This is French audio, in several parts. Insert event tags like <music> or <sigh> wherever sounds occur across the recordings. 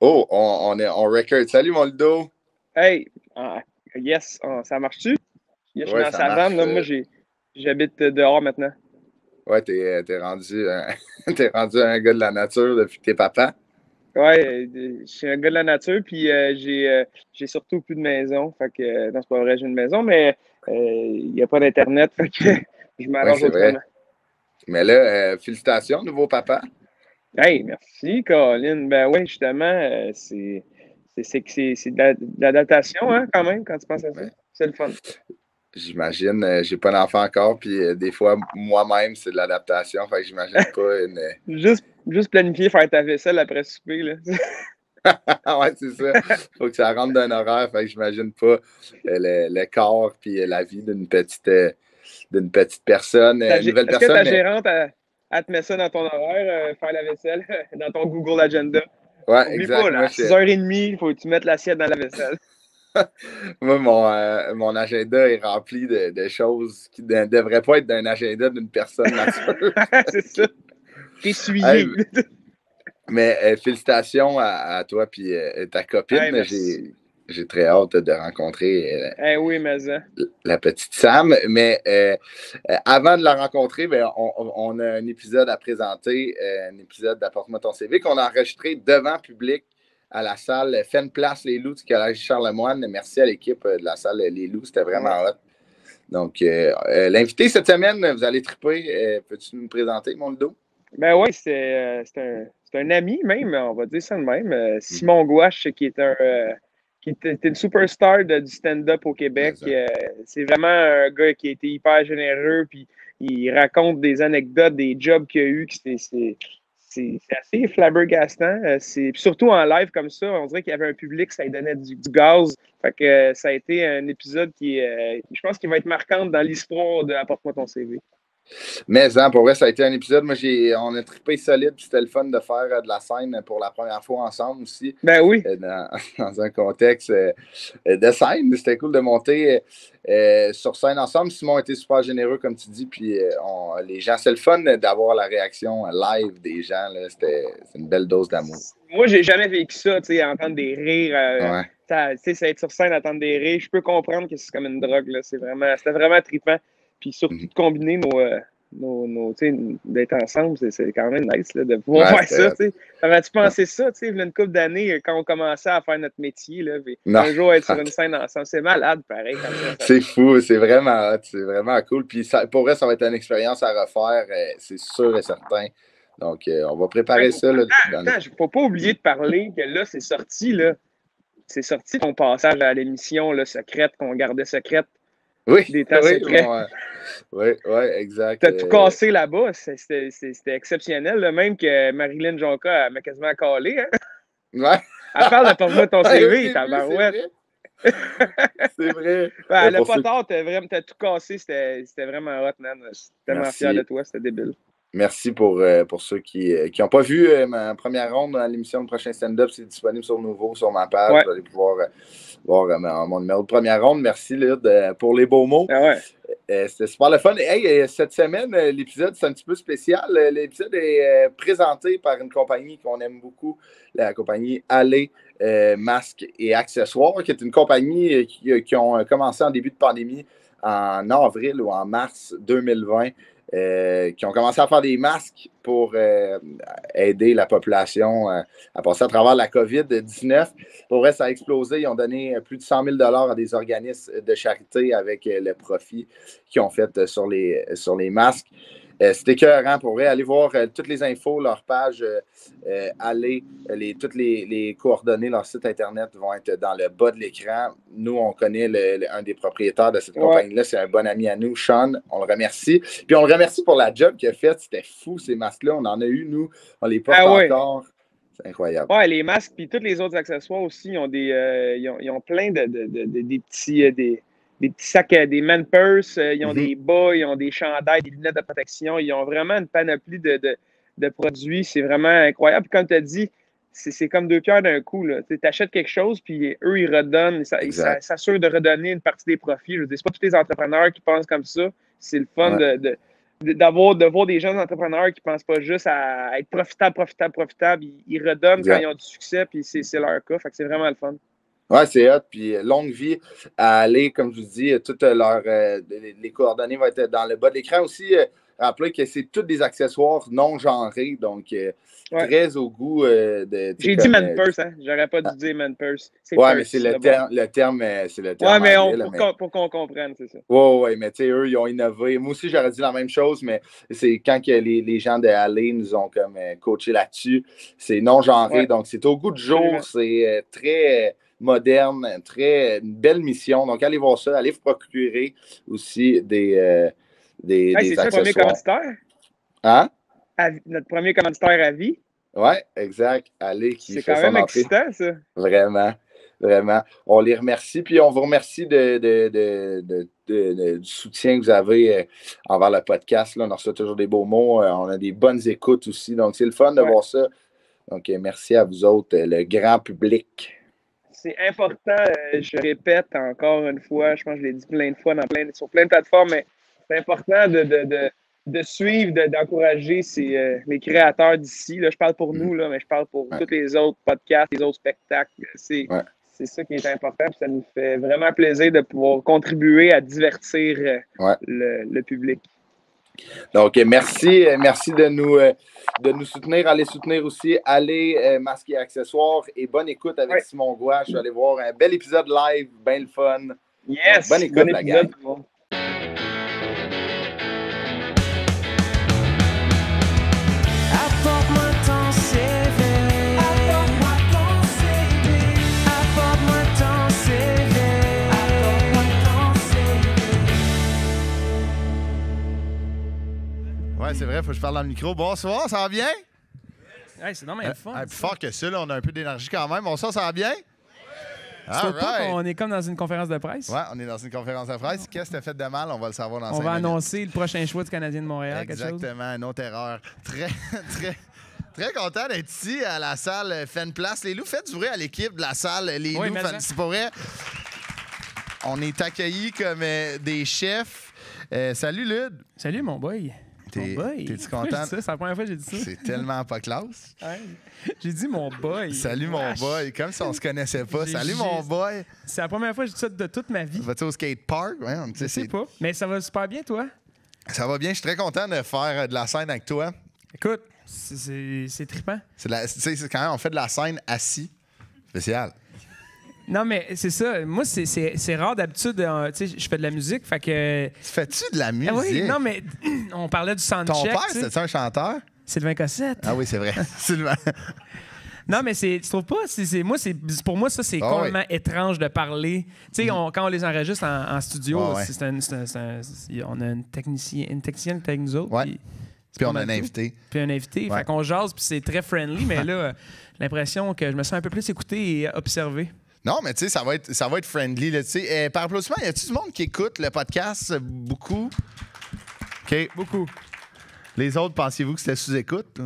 Oh, on, est en record. Salut, mon Ludo. Hey, ah, yes, ah, ça marche-tu? je suis dans sa là. Moi, euh. j'habite euh, dehors maintenant. Ouais, t'es euh, es rendu, un, <laughs> rendu un gars de la nature depuis t'es papa. Ouais, je suis un gars de la nature, puis j'ai surtout plus de maison. Fait que, euh, non, c'est pas vrai, j'ai une maison, mais il n'y a pas d'Internet. <laughs> Fait que je m'arrange autrement. Mais là, félicitations, nouveau papa. Hey, merci, Colin. Ben oui, justement, euh, c'est de l'adaptation, hein, quand même, quand tu penses à ça. C'est le fun. J'imagine, euh, j'ai pas d'enfant encore, puis euh, des fois, moi-même, c'est de l'adaptation, fait que j'imagine <laughs> pas une. juste, juste planifier faire ta vaisselle après souper, là. <laughs> <laughs> ouais, c'est ça. Faut que ça rentre d'un horaire, fait que j'imagine pas le, corps puis la vie d'une petite, d'une petite personne. Nouvelle personne. À te ça dans ton horaire, euh, faire la vaisselle, <laughs> dans ton Google Agenda. Ouais, exactement. à 6h30, il faut que tu mettes l'assiette dans la vaisselle. <laughs> Moi, mon, euh, mon, agenda est rempli de, choses qui ne devraient pas être d'un agenda d'une personne <laughs> C'est ça. T'es suivi. mais euh, félicitations à, toi et ta copine. J'ai j'ai très hâte de rencontrer euh, eh oui, hein. la petite Sam. Mais euh, euh, avant de la rencontrer, ben, on, a un épisode à présenter, un épisode d'Apporte-moi ton CV qu'on a enregistré devant public à la salle Fenplace Place Les Loups du Collège Charlemagne. Merci à l'équipe de la salle Les Loups, c'était vraiment hot. Donc, l'invité cette semaine, vous allez triper. Peux-tu nous présenter, mon Ludo? Ben oui, c'est un, un, ami même, on va dire ça de même. Mm. Simon Gouache, qui est un qui était une superstar du stand-up au Québec. Euh, c'est vraiment un gars qui a été hyper généreux, puis il raconte des anecdotes, des jobs qu'il a eu. C'est assez flabbergastant. Euh, c'est surtout en live comme ça, on dirait qu'il y avait un public, ça lui donnait du, gaz. Fait que euh, ça a été un épisode qui, je pense, qui va être marquant dans l'histoire de Apporte-moi ton CV. Mais pour vrai, ça a été un épisode. Moi, j'ai, on a trippé solide, c'était le fun de faire euh, de la scène pour la première fois ensemble aussi. Ben oui. Euh, <laughs> dans, un contexte euh, de scène. C'était cool de monter sur scène ensemble. Simon était super généreux, comme tu dis, puis les gens, c'est le fun d'avoir la réaction live des gens. C'était une belle dose d'amour. Moi, j'ai jamais vécu ça, tu sais, entendre des rires. Ouais sais, être sur scène, entendre des rires, je peux comprendre que c'est comme une drogue. C'est vraiment, c'était vraiment trippant. Puis surtout de mhm. combiner nos, euh, d'être ensemble, c'est quand même nice de pouvoir faire ça. T'aurais-tu pensé ça, tu sais, une couple d'années, euh, quand on commençait à faire notre métier, là, un jour être sur <laughs> une scène ensemble, c'est malade, pareil. C'est fou, c'est vraiment c'est vraiment cool. Puis ça, pour vrai, ça va être une expérience à refaire, euh, c'est sûr et certain. Donc, on va préparer ça. Là, attends, je ne faut pas oublier de parler que là, c'est sorti, là. C'est sorti ton passage à l'émission secrète qu'on gardait secrète oui, des oui, oui, exact. T'as tout euh, cassé là-bas. C'était exceptionnel. Même que Marilyn Jonca m'a quasiment calé. Hein? Ouais. À part de ton CV, ta barouette. C'est vrai. Ben, le pas vraiment, t'as tout cassé. C'était vraiment hot, man. Je tellement fier de toi. C'était débile. Merci pour, euh, pour ceux qui n'ont euh, pas vu euh, ma première ronde à l'émission de prochain stand-up. C'est disponible sur Nouveau, sur ma page. Vous allez pouvoir voir mon, numéro de première ronde. Merci, Lude, pour les beaux mots. Ah c'était super le fun. cette semaine, l'épisode, c'est un petit peu spécial. L'épisode est présenté par une compagnie qu'on aime beaucoup, la compagnie Aller Masques et Accessoires, qui est une compagnie qui, qui ont commencé en début de pandémie en avril ou en mars 2020 euh, qui ont commencé à faire des masques pour euh, aider la population euh, à passer à travers la COVID-19. Pour vrai, ça a explosé. Ils ont donné plus de 100 000 à des organismes de charité avec le profit qu'ils ont fait sur les, sur les masques c'était euh, c'est écœurant pour vrai. Allez voir euh, toutes les infos, leur page, euh, allez, les, toutes les, coordonnées, leur site Internet vont être dans le bas de l'écran. Nous, on connaît un des propriétaires de cette compagnie-là. C'est un bon ami à nous, Sean. On le remercie. Puis on le remercie pour la job qu'il a faite. C'était fou, ces masques-là. On en a eu, nous. On les porte ah C'est incroyable. Ouais, les masques, puis tous les autres accessoires aussi, ils ont, des, ils ont, plein de, des petits des petits sacs, euh, des man purse, euh, ils ont des bas, ils ont des chandails, des lunettes de protection, ils ont vraiment une panoplie de, produits. C'est vraiment incroyable. comme tu as dit, c'est comme deux pierres d'un coup. Tu achètes quelque chose, puis eux, ils redonnent, ils s'assurent de redonner une partie des profits. Je veux dire, pas tous les entrepreneurs qui pensent comme ça. C'est le fun de, de, voir des jeunes entrepreneurs qui pensent pas juste à être profitable, profitable, profitable. Ils, redonnent quand ils ont du succès, puis c'est leur cas. Fait que c'est vraiment le fun. Oui, c'est hot. Puis euh, longue vie à aller, comme je vous dis, euh, toutes euh, leurs les coordonnées vont être dans le bas de l'écran aussi. rappelez que c'est tous des accessoires non genrés, donc très au goût de. J'ai dit man purse, hein? J'aurais pas dû ah. dire man purse. Oui, mais c'est le, terme, le terme. C'est le terme. Oui, mais pour, qu'on, comprenne, c'est ça. Oui, oui, mais tu sais, eux, ils ont innové. Moi aussi, j'aurais dit la même chose, mais c'est quand que les, les, gens de Alley nous ont comme coaché là-dessus. C'est non genré, donc c'est au goût du jour. C'est très moderne, très, une belle mission. Donc, allez voir ça. Allez vous procurer aussi des, euh, des, accessoires. C'est notre premier commanditaire? Hein? notre premier commanditaire à vie? Oui, exact. Allez, qui C'est quand même excitant, ça. Vraiment. Vraiment. On les remercie, puis on vous remercie de, de, du soutien que vous avez euh, envers le podcast. Là. On reçoit toujours des beaux mots. Euh, on a des bonnes écoutes aussi. Donc, c'est le fun de voir ça. Donc, merci à vous autres, le grand public c'est important, euh, je répète encore une fois, je pense que je l'ai dit plein de fois dans plein, sur plein de plateformes, mais c'est important de, de, suivre, d'encourager ces, euh, les créateurs d'ici. Je parle pour mm. nous, là, mais je parle pour tous les autres podcasts, les autres spectacles. C'est ça qui est important. ça nous fait vraiment plaisir de pouvoir contribuer à divertir euh, le, public. Donc, ben, merci. Euh, merci de nous, euh, de nous soutenir. Allez soutenir aussi. Allez euh, masquer accessoires et bonne écoute avec Simon Gouache. allez voir un bel épisode live, bien le fun. Yes. bonne écoute, la Ouais, c'est vrai, faut que je parle dans le micro. Bonsoir, ça va bien? c'est normal, plus euh, euh, fort que ça, là, on a un peu d'énergie quand même. Bonsoir, ça va bien? C'est right. On est comme dans une conférence de presse. Ouais, on est dans une conférence de presse. Qu'est-ce que as fait de mal? On va le savoir dans On va annoncer le prochain choix du Canadien de Montréal. Exactement, une autre erreur. Très, <laughs> très. Très content d'être ici à la salle Place. Les loups, faites du vrai à l'équipe de la salle Les Loups, c'est pour vrai. On est accueillis comme euh, des chefs. salut Lud. Salut mon boy. T'es, tu <laughs> content? c'est la première fois que j'ai dit ça. C'est tellement pas classe. J'ai dit mon boy. Salut mon boy. Comme si on se connaissait pas. Salut mon boy. C'est la première fois que je dit ça de toute ma vie. vas au skate park? Ouais, je sais pas. Mais ça va super bien, toi? Ça va bien. Je suis très content de faire euh, de la scène avec toi. Écoute, c'est, c'est, c'est trippant. C'est, quand même, on fait de la scène assis. Spécial. Non, mais c'est ça. Moi, c'est rare d'habitude. Euh, tu sais, je fais de la musique. Fait que. Fais-tu de la ah musique? oui, non, mais <clears throat> on parlait du soundcheck. Ton père, c'était un chanteur? Sylvain Cossette. Ah oui, c'est vrai. <laughs> Sylvain. Non, mais c'est, tu trouves pas? moi, pour moi, ça, c'est ah complètement étrange de parler. Tu sais, mm-hmm. quand on les enregistre en, studio, on a une technicienne, une technicienne avec nous autres. Puis, on a un invité. Puis un invité. Fait qu'on jase, puis c'est très friendly, mais <laughs> là, euh, l'impression que je me sens un peu plus écouté et observé. Non, mais tu sais, ça, va être, ça va être friendly. Là, euh, par applaudissement, y a du monde qui écoute le podcast beaucoup? OK. Beaucoup. Les autres, pensiez-vous que c'était sous-écoute?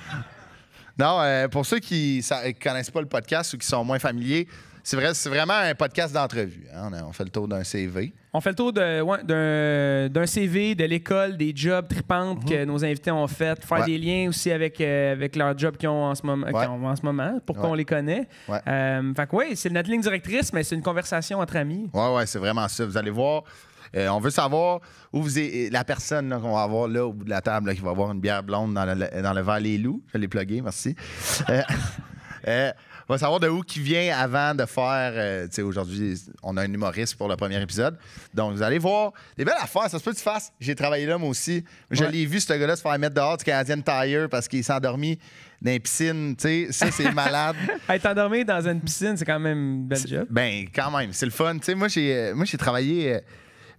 <laughs> non, euh, pour ceux qui ne connaissent pas le podcast ou qui sont moins familiers, c'est vraiment un podcast d'entrevue. Hein. On, fait le tour d'un CV. On fait le tour d'un CV, de l'école, des jobs tripantes que mhm. nos invités ont fait, faire des liens aussi avec, euh, avec leurs jobs qu'ils ont en ce moment, pour qu'on en ce moment pour les connaît. Euh, oui, c'est notre ligne directrice, mais c'est une conversation entre amis. Oui, ouais, c'est vraiment ça. Vous allez voir. Euh, on veut savoir où vous êtes. La personne qu'on va avoir là au bout de la table, qui va avoir une bière blonde dans le, dans le verre Les Loups. Je les merci. <laughs> On va savoir de où qui vient avant de faire. Euh, sais, aujourd'hui, on a un humoriste pour le premier épisode. Donc, vous allez voir. Des belles affaires. Ça se peut que tu fasses. J'ai travaillé là, moi aussi. Je l'ai vu, ce gars-là, se faire mettre dehors du Canadian Tire parce qu'il s'est endormi dans une piscine, ça c'est malade. Être <laughs> endormi dans une piscine, c'est quand même belle job. Ben quand même, c'est le fun. moi j'ai euh, moi j'ai travaillé euh,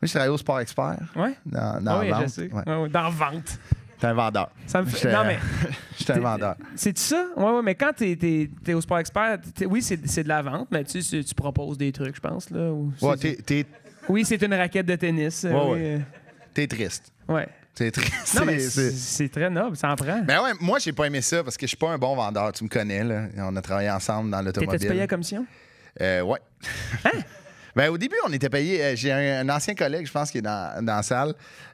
moi au Sport Expert. Ouais. Dans, dans vente. T'es un vendeur. Ça me Non, mais. <laughs> J'étais un vendeur. C'est-tu ça? Oui, oui, mais quand t'es es, au sport expert, oui, c'est de la vente, mais tu, tu proposes des trucs, je pense. Là, ou... Oui, c'est une raquette de tennis. Euh, ouais, oui. ouais. Euh. T'es triste. Ouais. <laughs> C'est très, c'est très noble, ça en prend. Mais ben ouais, moi, j'ai pas aimé ça parce que je suis pas un bon vendeur. Tu me connais, là. On a travaillé ensemble dans l'automobile. T'étais-tu payé à commission? Euh, ouais. Hein? <laughs> Ben, au début, on était payé. Euh, j'ai un, ancien collègue, je pense, qui est dans, dans la salle,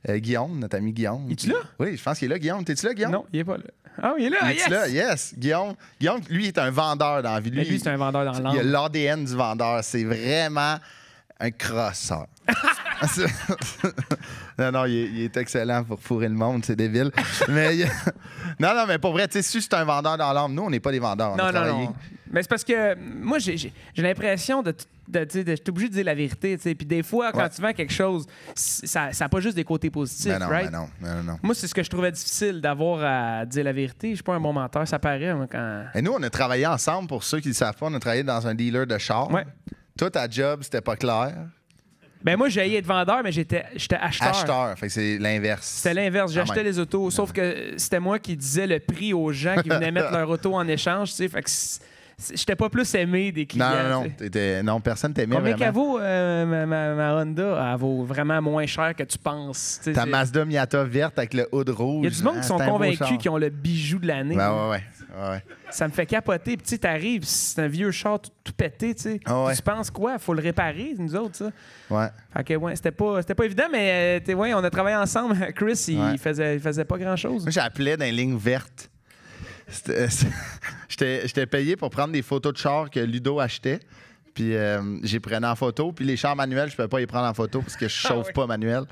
euh, Guillaume, notre ami Guillaume. Es-tu là? Oui, je pense qu'il est là, Guillaume. T'es-tu là, Guillaume? Non, il est pas là. Ah, oh, il est là, yes! là, yes. Guillaume, Guillaume, lui, est un vendeur dans la vie. Ben, lui, c'est un vendeur dans l'âme. Il a l'ADN du vendeur. C'est vraiment un crosseur. <laughs> non, non, il est, excellent pour fourrer le monde, c'est débile. <laughs> mais Non, non, mais pour vrai, tu sais, si c'est un vendeur dans l'âme, nous, on n'est pas des vendeurs. non, non, non. Mais c'est parce que euh, moi, j'ai l'impression de T'es obligé de dire la vérité. Puis des fois, quand tu vends quelque chose, ça n'a pas juste des côtés positifs. Ben ben ben non, Moi, c'est ce que je trouvais difficile d'avoir à dire la vérité. Je suis pas un bon menteur, ça paraît. quand... Et nous, on a travaillé ensemble, pour ceux qui ne savent pas, on a travaillé dans un dealer de char. Ouais. Toi, ta job, c'était pas clair. Ben moi, j'ai être vendeur, mais j'étais acheteur. Acheteur, fait c'est l'inverse. C'était l'inverse. Ah, j'achetais les autos, sauf ah, que c'était moi qui disais le prix aux gens qui venaient <laughs> mettre leur auto en échange. J'étais pas plus aimé des clients. Non, non, non. non personne t'aimait. Combien qu'elle euh, ma, Honda? Euh, elle vaut vraiment moins cher que tu penses. Ta Mazda Miata verte avec le hood rouge. Il y a du monde hein, qui sont convaincus qu'ils ont le bijou de l'année. Ça me fait capoter. Puis tu arrives, c'est un vieux char tout, pété. Ah, tu penses quoi? Faut le réparer, nous autres, ça. Ouais. Fait c'était pas, c'était pas évident, mais euh, ouais, on a travaillé ensemble. <laughs> Chris, il, faisait, faisait pas grand-chose. j'appelais dans les lignes vertes <laughs> J'étais payé pour prendre des photos de chars que Ludo achetait. Puis euh, j'ai prenais en photo. Puis les chars manuels, je ne peux pas les prendre en photo parce que je ah chauffe pas manuel.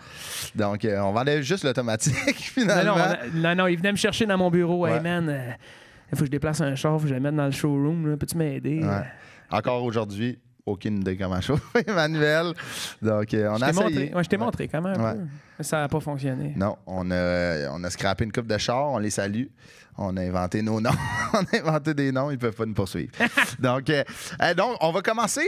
Donc, euh, on vendait juste l'automatique, <laughs> finalement. Non non, il venait me chercher dans mon bureau. Hey man, il euh, faut que je déplace un char, faut que je le mette dans le showroom. Peux-tu m'aider? Encore aujourd'hui, aucune de comment <laughs> Emmanuel. Donc, euh, on je a Montré, je t'ai montré quand même ça n'a pas fonctionné. Non, on a, on a scrappé une coupe de chars, on les salue. On a inventé nos noms. <laughs> on a inventé des noms, ils ne peuvent pas nous poursuivre. <laughs> donc, euh, euh, donc, on va commencer.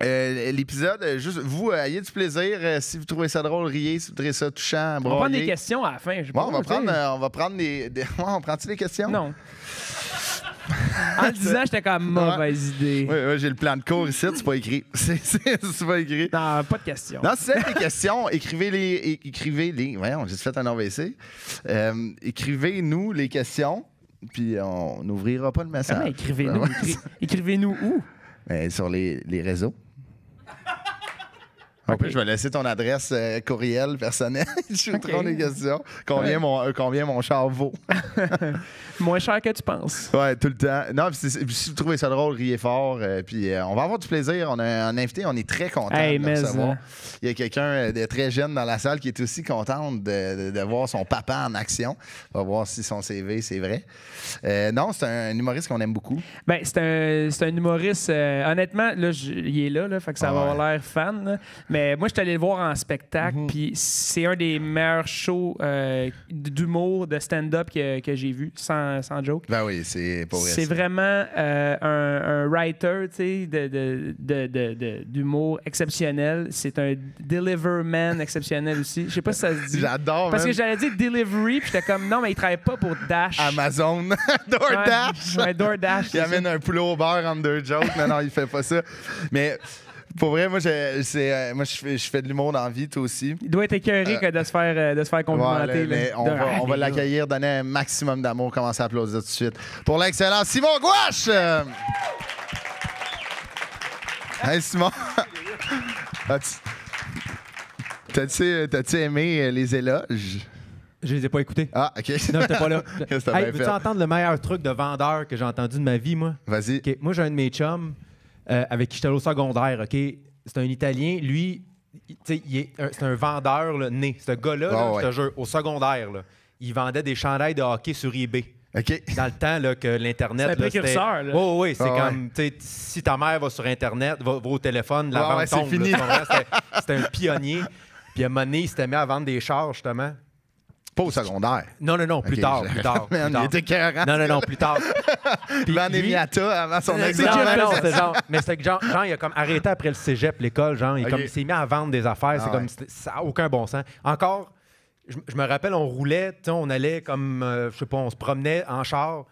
l'épisode, juste vous, ayez du plaisir. si vous trouvez ça drôle, riez. Si vous trouvez ça touchant, On va prendre des questions à la fin. Je on, va prendre, on va des. on prend-tu des questions? Non. <laughs> En le disant, j'étais comme mauvaise idée. Oui, j'ai le plan de cours ici, c'est pas écrit. <laughs> C'est pas écrit. Non, pas de questions. Non, c'est les des questions, écrivez-les. Écrivez-les. Voyons, j'ai fait un AVC. Euh, écrivez-nous les questions, puis on n'ouvrira pas le message. écrivez-nous? Écrivez-nous où? <laughs> Ben, sur les, les réseaux. En plus, je vais laisser ton adresse euh, courriel personnelle. <laughs> je suis trop des questions. Combien, mon, euh, combien mon char vaut? <laughs> <laughs> Moins cher que tu penses. Ouais, tout le temps. Non, puis si vous trouvez ça drôle, riez fort. Euh, puis on va avoir du plaisir. On a un invité, on est très content hey, de savoir. Il y a quelqu'un de très jeune dans la salle qui est aussi contente de, de, voir son papa en action. On va voir si son CV, c'est vrai. non, c'est un, humoriste qu'on aime beaucoup. Ben, c'est un, un, humoriste. honnêtement, là, il est là, là, fait que ça va avoir l'air fan. mais euh, moi, je suis allé le voir en spectacle, mhm. puis c'est un des meilleurs shows euh, d'humour, de stand-up que, j'ai vu, sans, joke. Ben oui, c'est pour vrai. C'est vraiment euh, un, writer, tu sais, d'humour exceptionnel. C'est un deliverman man exceptionnel aussi. Je sais pas si ça se dit. J'adore. Parce que j'allais dire delivery, puis j'étais comme, non, mais il travaille pas pour Dash. Amazon, <laughs> DoorDash. Ouais, DoorDash. Il amène un poulet au beurre en deux jokes. Non, non, il fait pas ça. Mais pour vrai, moi, euh, je, moi, je, fais, de l'humour dans la vie, toi aussi. Il doit être écœuré euh, de se faire, euh, de se faire complimenter. on, va, l'accueillir, donner un maximum d'amour, commencer à applaudir tout de suite. Pour l'excellent Simon Gouache! hey, Simon! T'as-tu, t'as-tu aimé les éloges? Je les ai pas écoutés. Ah, OK. Non, j'étais pas là. <laughs> hey, veux-tu entendre le meilleur truc de vendeur que j'ai entendu de ma vie, moi? Vas-y. Ok. Moi, j'ai un de mes chums. Euh, avec qui j'étais au secondaire, OK? C'est un Italien. Lui, c'est un, vendeur né. Ce gars-là, ah, je te jure, au secondaire, il vendait des chandails de hockey sur eBay. Dans le temps là, que l'Internet. C'est un précurseur. Là. Oh, oui, c'est ah, comme. Si ta mère va sur Internet, va, au téléphone, la vente tombe. C'était un pionnier. Puis à un il s'était mis à vendre des chars, justement. Pas au secondaire. Non, non, non, plus tard, plus tard. <laughs> Il était Non, non, non, plus tard. <laughs> Puis mis à tout avant son examen. Non, c'est genre. <laughs> Mais c'est que genre, genre, il a comme arrêté après le cégep, l'école, genre, il, s'est mis à vendre des affaires. c'est ah comme, ça n'a aucun bon sens. Encore, je, me rappelle, on roulait, on allait comme, euh, je sais pas, on se promenait en char.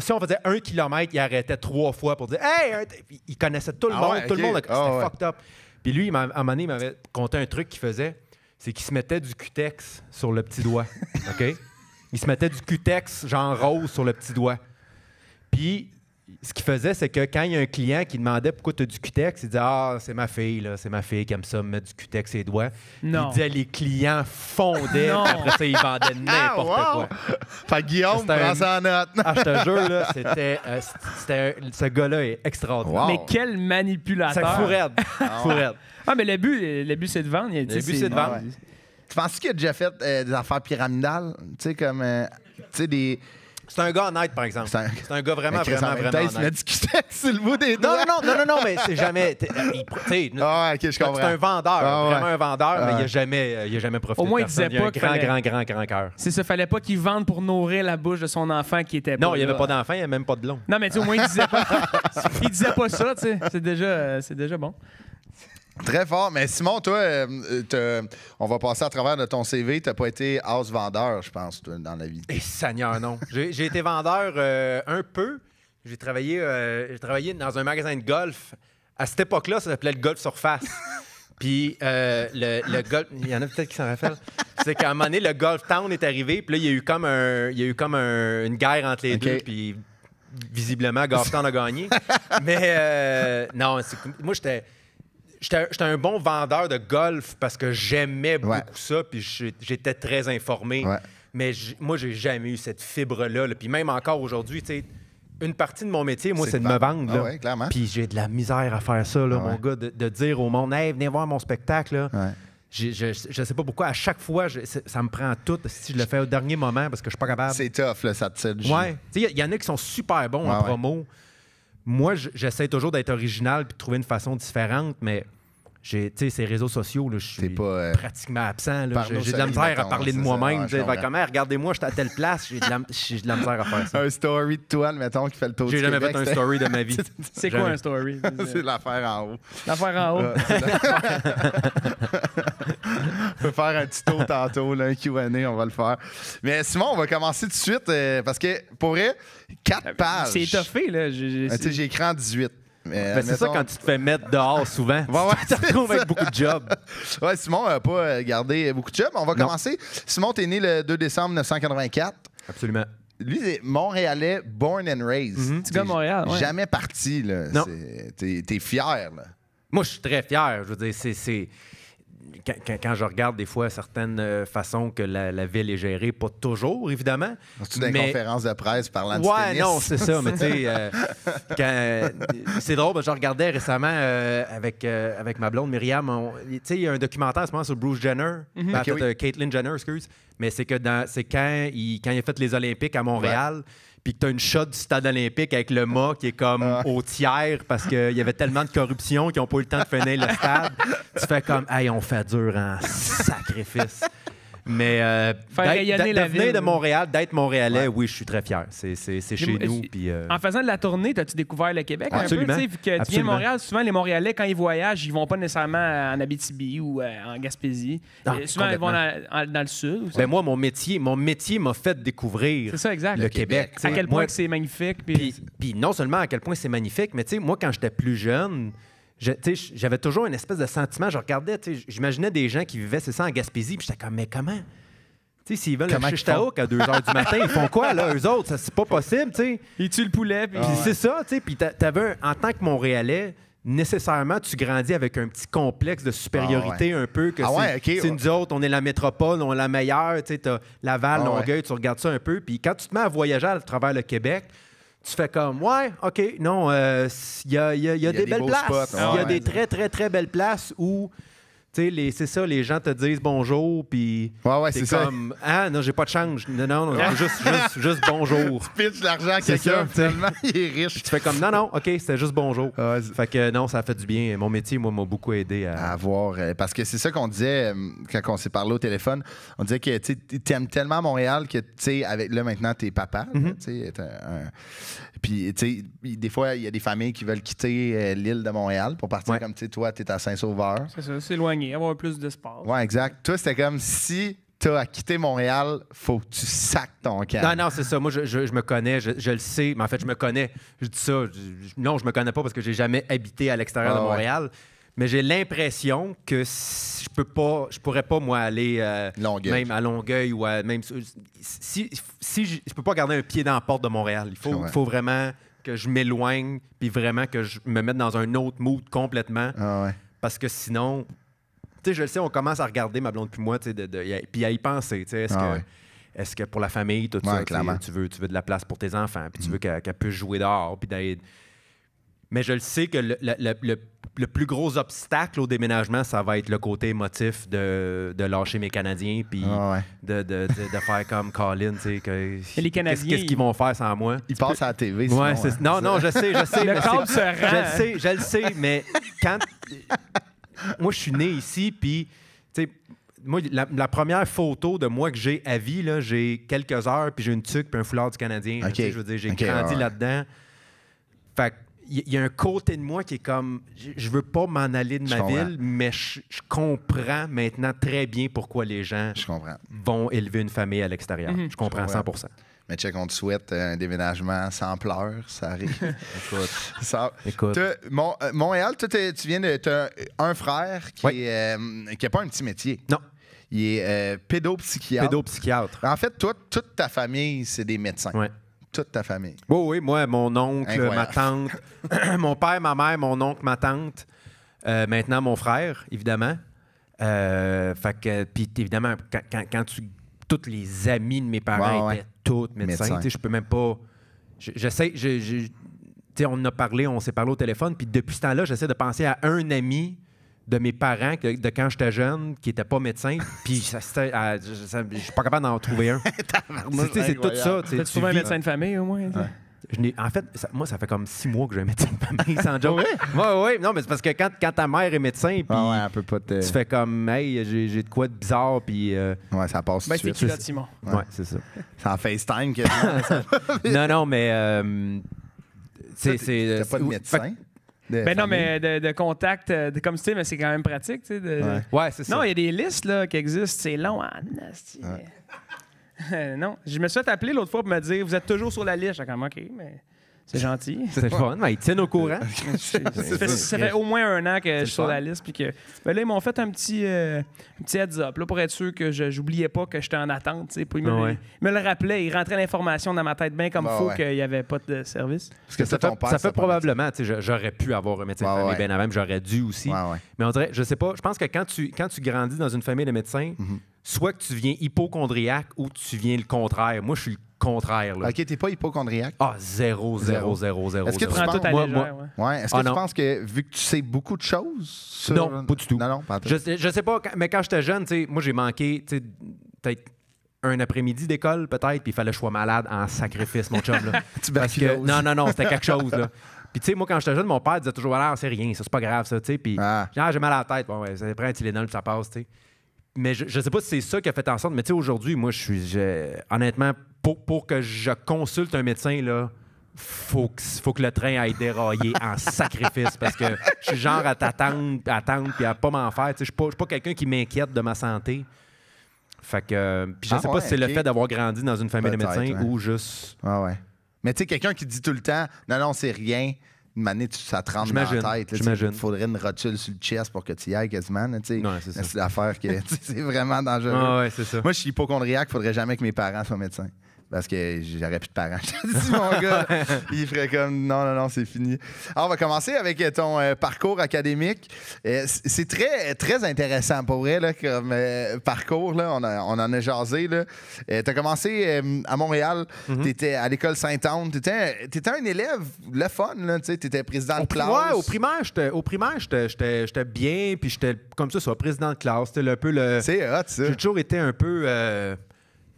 Si on faisait un kilomètre, il arrêtait trois fois pour dire Hey, il connaissait tout le ah monde, tout le monde. C'était ah fucked up. Puis lui, à un moment donné, il m'avait conté un truc qu'il faisait c'est qu'il se mettait du cutex sur le petit doigt. OK? Il se mettait du cutex, genre rose, sur le petit doigt. Puis ce qu'il faisait, c'est que quand il y a un client qui demandait pourquoi tu as du cutex, il disait Ah, c'est ma fille, là, c'est ma fille qui aime ça, me mettre du cutex ses doigts. Il disait Les clients fondaient, après ça, ils vendaient <laughs> ah, n'importe quoi. Fait que Guillaume, prends un... ça en note. ah, je te <laughs> jure, là, c'était, euh, c'était ce gars-là est extraordinaire. Mais quel manipulateur. C'est fourette. Ah, ah, mais le but, le but, c'est de vendre. le but, c'est de vendre. Tu penses qu'il a déjà fait euh, des affaires pyramidales? Tu sais, comme. Euh, tu sais, des c'est un gars honnête, par exemple. C'est un... gars vraiment, vraiment, vraiment. honnête. Il <laughs> le bout des Non, non, non, non, non, mais c'est jamais. Ah, ok, je comprends. C'est un vendeur, ah, vraiment un vendeur, mais il n'a jamais, euh, a jamais profité. Au moins, il disait pas. Il a un grand, grand, grand, grand, cœur. C'est ça, fallait pas qu'il vende pour nourrir la bouche de son enfant qui était. Non, il n'y avait pas d'enfant, il n'y avait même pas de long. Non, mais tu au moins, il disait pas. <laughs> il disait pas ça, tu sais. C'est déjà, euh, déjà bon. Très fort. Mais Simon, toi, euh, on va passer à travers de ton CV. Tu n'as pas été house vendeur, je pense, dans la vie. Eh, Seigneur, non. J'ai été vendeur euh, un peu. J'ai travaillé, euh, j'ai travaillé dans un magasin de golf. À cette époque-là, ça s'appelait le golf surface. Puis le, golf, il y en a peut-être qui s'en rappellent. C'est qu'à un moment donné, le golf town est arrivé. Puis là, il y a eu comme, un, il y a eu comme une guerre entre les deux. Puis visiblement, golf town a gagné. Mais non, moi, j'étais J'étais un bon vendeur de golf parce que j'aimais beaucoup ça, puis j'étais très informé. Mais moi, j'ai jamais eu cette fibre-là. Puis même encore aujourd'hui, tu sais, une partie de mon métier, moi, c'est de, me vendre. Ah là. puis j'ai de la misère à faire ça, ah mon gars, de, dire au monde, hey, venez voir mon spectacle. Je ne sais pas pourquoi, à chaque fois, ça me prend tout si je le fais au dernier moment parce que je suis pas capable. C'est tough, ça te Tu Ouais. Il y, en a qui sont super bons en promo moi, j'essaie toujours d'être original et de trouver une façon différente, mais j'ai ces réseaux sociaux, je suis euh, pratiquement absent. J'ai de la misère à parler de moi-même. regardez-moi, je suis à telle place. J'ai de, de, la misère à faire ça. un story de toi, mettons, qui fait le tour J'ai jamais fait un story de ma vie. <laughs> C'est quoi un story? <laughs> C'est l'affaire en haut. L'affaire en haut. Ah, <laughs> on peut faire un tuto tantôt, un QA, on va le faire. Mais Simon, on va commencer tout de suite euh, parce que pour vrai, 4 ah, ben, pages. C'est étoffé, là. J'ai ben, écrit en 18. Ben, c'est ça quand tu te fais mettre dehors souvent. ouais, <laughs> tu te retrouves avec beaucoup de jobs. <laughs> Ouais, Simon n'a pas euh, gardé beaucoup de jobs. On va commencer. Simon, tu es né le 2 décembre 1984. Absolument. Lui, est Montréalais, born and raised. Tu mhm. es Montréal, Jamais parti, là. Non. T'es, es fier, là. Moi, je suis très fier. Je veux dire, c'est quand, je regarde des fois certaines euh, façons que la, ville est gérée, pas toujours, évidemment. C'est une conférence de presse parlant de ouais, Ouais, non, c'est ça. mais tu sais, euh, <laughs> euh, c'est drôle, ben, je regardais récemment avec, avec ma blonde Myriam, tu sais, il y a un documentaire en ce moment sur Bruce Jenner, mm -hmm. Caitlyn Jenner, excuse, mais c'est que c'est quand il, quand il a fait les Olympiques à Montréal puis que tu as une shot du stade olympique avec le mât qui est comme ah. au tiers parce qu'il y avait tellement de corruption qu'ils n'ont pas eu le temps de finir le stade. tu fais comme, hey, on fait dur en sacrifice. Mais euh, d'être de Montréal, d'être Montréalais, oui, je suis très fier. C'est chez nous. Euh, en faisant de la tournée, as-tu découvert le Québec un peu? tu viens de Montréal, souvent les Montréalais, quand ils voyagent, ils vont pas nécessairement en Abitibi ou euh, en Gaspésie. Euh, souvent, ils vont dans, le sud. Ben moi, mon métier m'a mon métier fait découvrir le, Québec. À quel point c'est magnifique. Puis non seulement à quel point c'est magnifique, mais tu sais, moi, quand j'étais plus jeune, j'avais toujours une espèce de sentiment. Je regardais, j'imaginais des gens qui vivaient, c'est ça, en Gaspésie, puis j'étais comme, mais comment? Tu sais, s'ils veulent Comment le chichtaouk à 2 h du matin, ils font quoi, là, eux autres? C'est pas possible, tu sais. Ils tuent le poulet. Puis, ah, c'est ça, tu sais. Puis t'avais, en tant que Montréalais, nécessairement, tu grandis avec un petit complexe de supériorité ah, un peu. que ah, C'est nous autres, on est la métropole, on est la meilleure, tu sais. T'as Laval, Longueuil, tu regardes ça un peu. Puis quand tu te mets à voyager à travers le Québec, tu fais comme ouais, ok, non, euh, il y a, y des, belles places, il y a des très très très belles places où tu sais, c'est ça, les gens te disent bonjour, puis ouais, ouais, c'est comme Ah, non, j'ai pas de change. Non, non, non juste, juste, juste, bonjour. <laughs> tu pitches l'argent à quelqu'un, tellement il est riche. tu fais comme Non, non, OK, c'était juste bonjour. Ah, fait que non, ça fait du bien. Mon métier, moi, m'a beaucoup aidé à. avoir... Euh, parce que c'est ça qu'on disait euh, quand on s'est parlé au téléphone. On disait que tu aimes tellement Montréal que, tu sais, avec là maintenant, t'es papa. Mhm. Tu puis, tu sais, des fois, il y a des familles qui veulent quitter euh, l'île de Montréal pour partir comme, tu sais, toi, tu es à Saint-Sauveur. C'est ça, s'éloigner, avoir plus d'espace. Ouais, exact. Toi, c'était comme si tu as quitté Montréal, faut que tu sacs ton camp. Non, non, c'est ça. Moi, je, me connais, je, le sais, mais en fait, je me connais. Je dis ça. non, je me connais pas parce que j'ai jamais habité à l'extérieur de ah Montréal mais j'ai l'impression que je peux pas, je pourrais pas moi aller euh, même à Longueuil ou même si, je, je, peux pas garder un pied dans la porte de Montréal. Il faut, faut vraiment que je m'éloigne puis vraiment que je me mette dans un autre mood complètement ah parce que sinon, tu sais, je le sais, on commence à regarder ma blonde puis moi, tu sais, puis à y penser, ah est-ce que pour la famille, tout tu veux, tu veux de la place pour tes enfants, puis tu mm. veux qu'elle puisse jouer dehors, puis mais je le sais que le, plus gros obstacle au déménagement, ça va être le côté émotif de, de lâcher mes Canadiens, puis ah de, faire comme Colin, tu sais, <laughs> qu'est-ce, qu'ils vont faire sans moi? Ils passent à la TV, hein. Non, non, je sais, je sais. <laughs> le je, sais, je le sais, je le sais, mais quand... <laughs> moi, je suis né ici, puis, tu sais, moi, la, première photo de moi que j'ai à vie, j'ai quelques heures, puis j'ai une tuque, puis un foulard du Canadien. je veux dire, j'ai grandi là-dedans. Fait il y, a un côté de moi qui est comme je veux pas m'en aller de ma ville, mais je, comprends maintenant très bien pourquoi les gens vont élever une famille à l'extérieur. Mhm. Je comprends 100 mais sais qu'on te souhaite euh, un déménagement sans pleurs, ça arrive. <laughs> Écoute. Écoute. Mon, euh, Montréal, tu viens de. As un frère qui n'a euh, pas un petit métier. Non. Il est pédopsychiatre. Pédopsychiatre. En fait, toute ta famille, c'est des médecins. Oui toute ta famille. Oui, oui, moi, mon oncle, ma tante, <coughs> mon père, ma mère, mon oncle, ma tante, euh, maintenant mon frère, évidemment. Euh, fait que, puis évidemment, quand, quand, tu. Toutes les amis de mes parents étaient toutes médecins. Je peux même pas. J'essaie. Je, on a parlé, on s'est parlé au téléphone, puis depuis ce temps-là, j'essaie de penser à un ami de mes parents de quand j'étais jeune qui n'étaient pas médecins, <laughs> puis ah, je ne suis pas capable d'en trouver un. <laughs> c'est tout ça. Tu trouvé un médecin de famille au moins? en fait, moi, ça fait comme six mois que j'ai un médecin de famille, sans <laughs> joke. Oui, oui, ouais, non, mais c'est parce que quand, quand, ta mère est médecin, ah tu fais comme, hey, j'ai de quoi de bizarre, puis. Euh, ouais, ça passe. Ben, tout c'est Ouais, c'est ça. C'est en FaceTime que. non, non, mais. Euh, c'est. pas de euh, médecin? Ben non, mais de, contact, euh, comme tu sais, mais c'est quand même pratique. Tu sais, ouais, c'est ça. Non, il y a des listes là, qui existent. C'est long. Ah, <laughs> non, je me suis fait appeler l'autre fois pour me dire Vous êtes toujours sur la liste. J'ai comme OK, mais. C'est gentil. <laughs> C'est fun, mais ils tiennent au courant. <laughs> ça, fait, au moins un an que je suis sur la liste. Puis que, ben là, ils m'ont fait un petit, euh, heads-up pour être sûr que je n'oubliais pas que j'étais en attente. Puis ils me, le rappelaient. Ils rentraient l'information dans ma tête bien comme il bah faut qu'il n'y avait pas de service. ça, fait, probablement. J'aurais pu avoir un médecin de bah famille bien avant, j'aurais dû aussi. Mais on dirait, je sais pas, je pense que quand tu, quand tu grandis dans une famille de médecins, mm-hmm. soit que tu viens hypochondriaque ou tu viens le contraire. Moi, je suis le contraire. OK, t'es pas hypochondriaque? Ah, zéro, zéro, zéro, zéro. Est-ce que tu prends tout à moi, ouais. Est-ce que ah, tu penses que, vu que tu sais beaucoup de choses... Non, pas du tout. Non, non, pas je, tout. je sais pas, mais quand j'étais jeune, moi, j'ai manqué peut-être un après-midi d'école, peut-être, puis il fallait que je malade en sacrifice, mon chum. Là. <laughs> que, non, non, non, c'était quelque <laughs> chose. Là. Puis, tu sais, moi, quand j'étais jeune, mon père disait toujours, alors, ah, c'est rien, c'est pas grave, ça, tu sais. Puis, ah. j'ai ah, mal à la tête, bon, ouais, ça prend un Tylenol, puis ça passe, tu sais. Mais je, je sais pas si c'est ça qui a fait en sorte, mais tu sais, aujourd'hui, moi, je suis, honnêtement, pour, que je consulte un médecin, là, faut que, faut que le train aille dérailler en <laughs> sacrifice parce que je suis genre à t'attendre, attendre, puis à pas m'en faire. Je suis pas, quelqu'un qui m'inquiète de ma santé. Fait que, puis je ne ah sais pas si c'est le fait d'avoir grandi dans une famille de médecins ou juste. Ah ouais. Mais tu sais, quelqu'un qui dit tout le temps, non, non, c'est rien. Une manière ça te dans la tête. Il faudrait une rotule sur le chest pour que tu y ailles quasiment. c'est, l'affaire qui <laughs> c'est vraiment dangereux. Ah ouais, c'est ça. Moi, je suis ne faudrait jamais que mes parents soient médecins. Parce que j'aurais plus de parents. <laughs> mon gars, <laughs> il ferait comme non, non, non, c'est fini. on va commencer avec euh, ton euh, parcours académique. Euh, c'est très, très intéressant pour vrai, là, comme parcours. on, en a jasé. tu as commencé à Montréal. Mm-hmm. Tu étais à l'école Sainte-Anne. Tu étais, un élève, le fun. Tu étais président de classe. Ouais, au primaire, j'étais bien. Puis j'étais comme ça, soit président de classe. C'était un peu le. C'est hot, J'ai toujours été un peu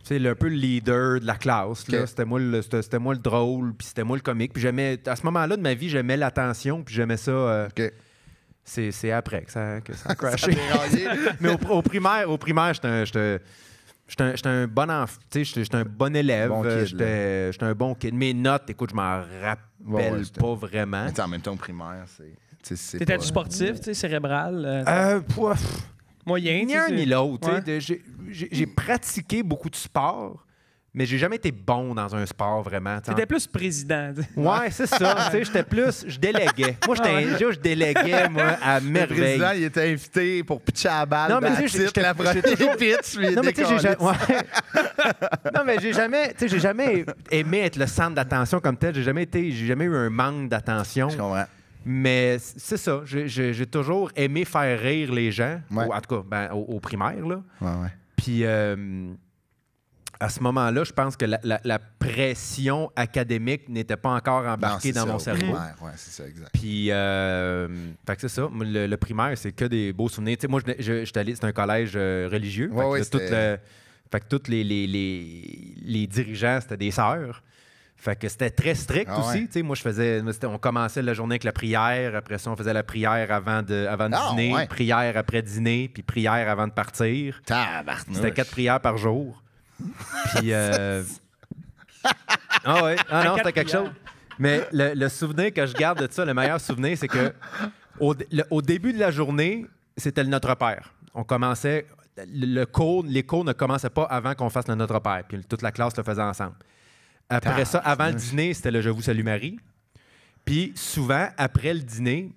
c'est un peu le leader de la classe. là. C'était moi, moi, le drôle, puis c'était moi le comique. Puis j'aimais, à ce moment-là de ma vie, j'aimais l'attention, puis j'aimais ça. Euh, C'est après que ça, que ça a <laughs> crashé. <laughs> Mais au, primaire, au primaire j'étais un, un, bon j'étais un bon élève, j'étais j'étais un bon kid. Mes notes, écoute, je m'en rappelle pas vraiment. Mais en même temps, au primaire, c'est. T'étais-tu euh, sportif, tu cérébral? Euh, euh, moyen. Ni un ni l'autre. J'ai pratiqué beaucoup de sport, mais j'ai jamais été bon dans un sport vraiment. Tu étais plus président. Ouais, c'est ça. j'étais plus, je déléguais. Moi, j'étais, ah je déléguais moi à merveille. Le président, il était invité pour pitcher à la balle. Non, mais je j'étais la première Non, mais tu sais, j'ai jamais. <laughs> non, mais j'ai jamais, j'ai jamais aimé être le centre d'attention comme tel. J'ai jamais été, j'ai jamais eu un manque d'attention. Je comprends. Mais c'est ça. J'ai, toujours aimé faire rire les gens, en tout cas, ben, au, primaire. Là. Puis euh, à ce moment-là, je pense que la, pression académique n'était pas encore embarquée dans mon cerveau. Oui, c'est ça, exact. Puis, euh, fait c'est ça. Le, primaire, c'est que des beaux souvenirs. Tu sais, moi, je, c'était un collège euh, religieux. Fait que, tous les, les dirigeants, c'était des sœurs. Fait que c'était très strict ah aussi. moi, je faisais. On commençait la journée avec la prière. Après ça, on faisait la prière avant de, ah dîner, prière après dîner, puis prière avant de partir. C'était quatre prières par jour. Puis. Euh, <laughs> ah ouais. Ah non, c'était quelque chose. Mais le, souvenir que je garde de ça, le meilleur souvenir, c'est que au, début de la journée, c'était le Notre Père. On commençait. Le, cours, les cours ne commençaient pas avant qu'on fasse le Notre Père. Puis toute la classe le faisait ensemble. Après ça, avant le dîner, c'était le Je vous salue Marie. Puis souvent, après le dîner,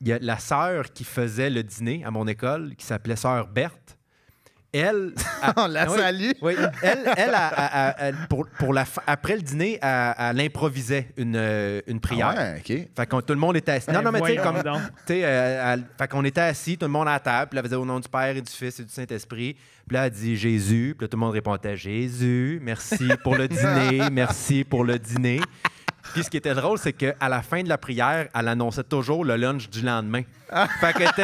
il y a la sœur qui faisait le dîner à mon école, qui s'appelait sœur Berthe elle. <laughs> on la salut. Ah salue. Oui, elle, elle pour, la, après le dîner, elle, improvisait une, euh, une prière. Ah ouais, OK. Fait que tout le monde était assis. Non, non, mais tu sais, comme. Euh, fait qu'on était assis, tout le monde à la table, puis elle faisait au nom du Père et du Fils et du Saint-Esprit. Puis là, elle dit Jésus. Puis là, tout le monde répondait Jésus, merci pour le dîner, <laughs> merci pour le dîner. Puis ce qui était drôle, c'est qu'à la fin de la prière, elle annonçait toujours le lunch du lendemain. Ah. Fait qu'elle était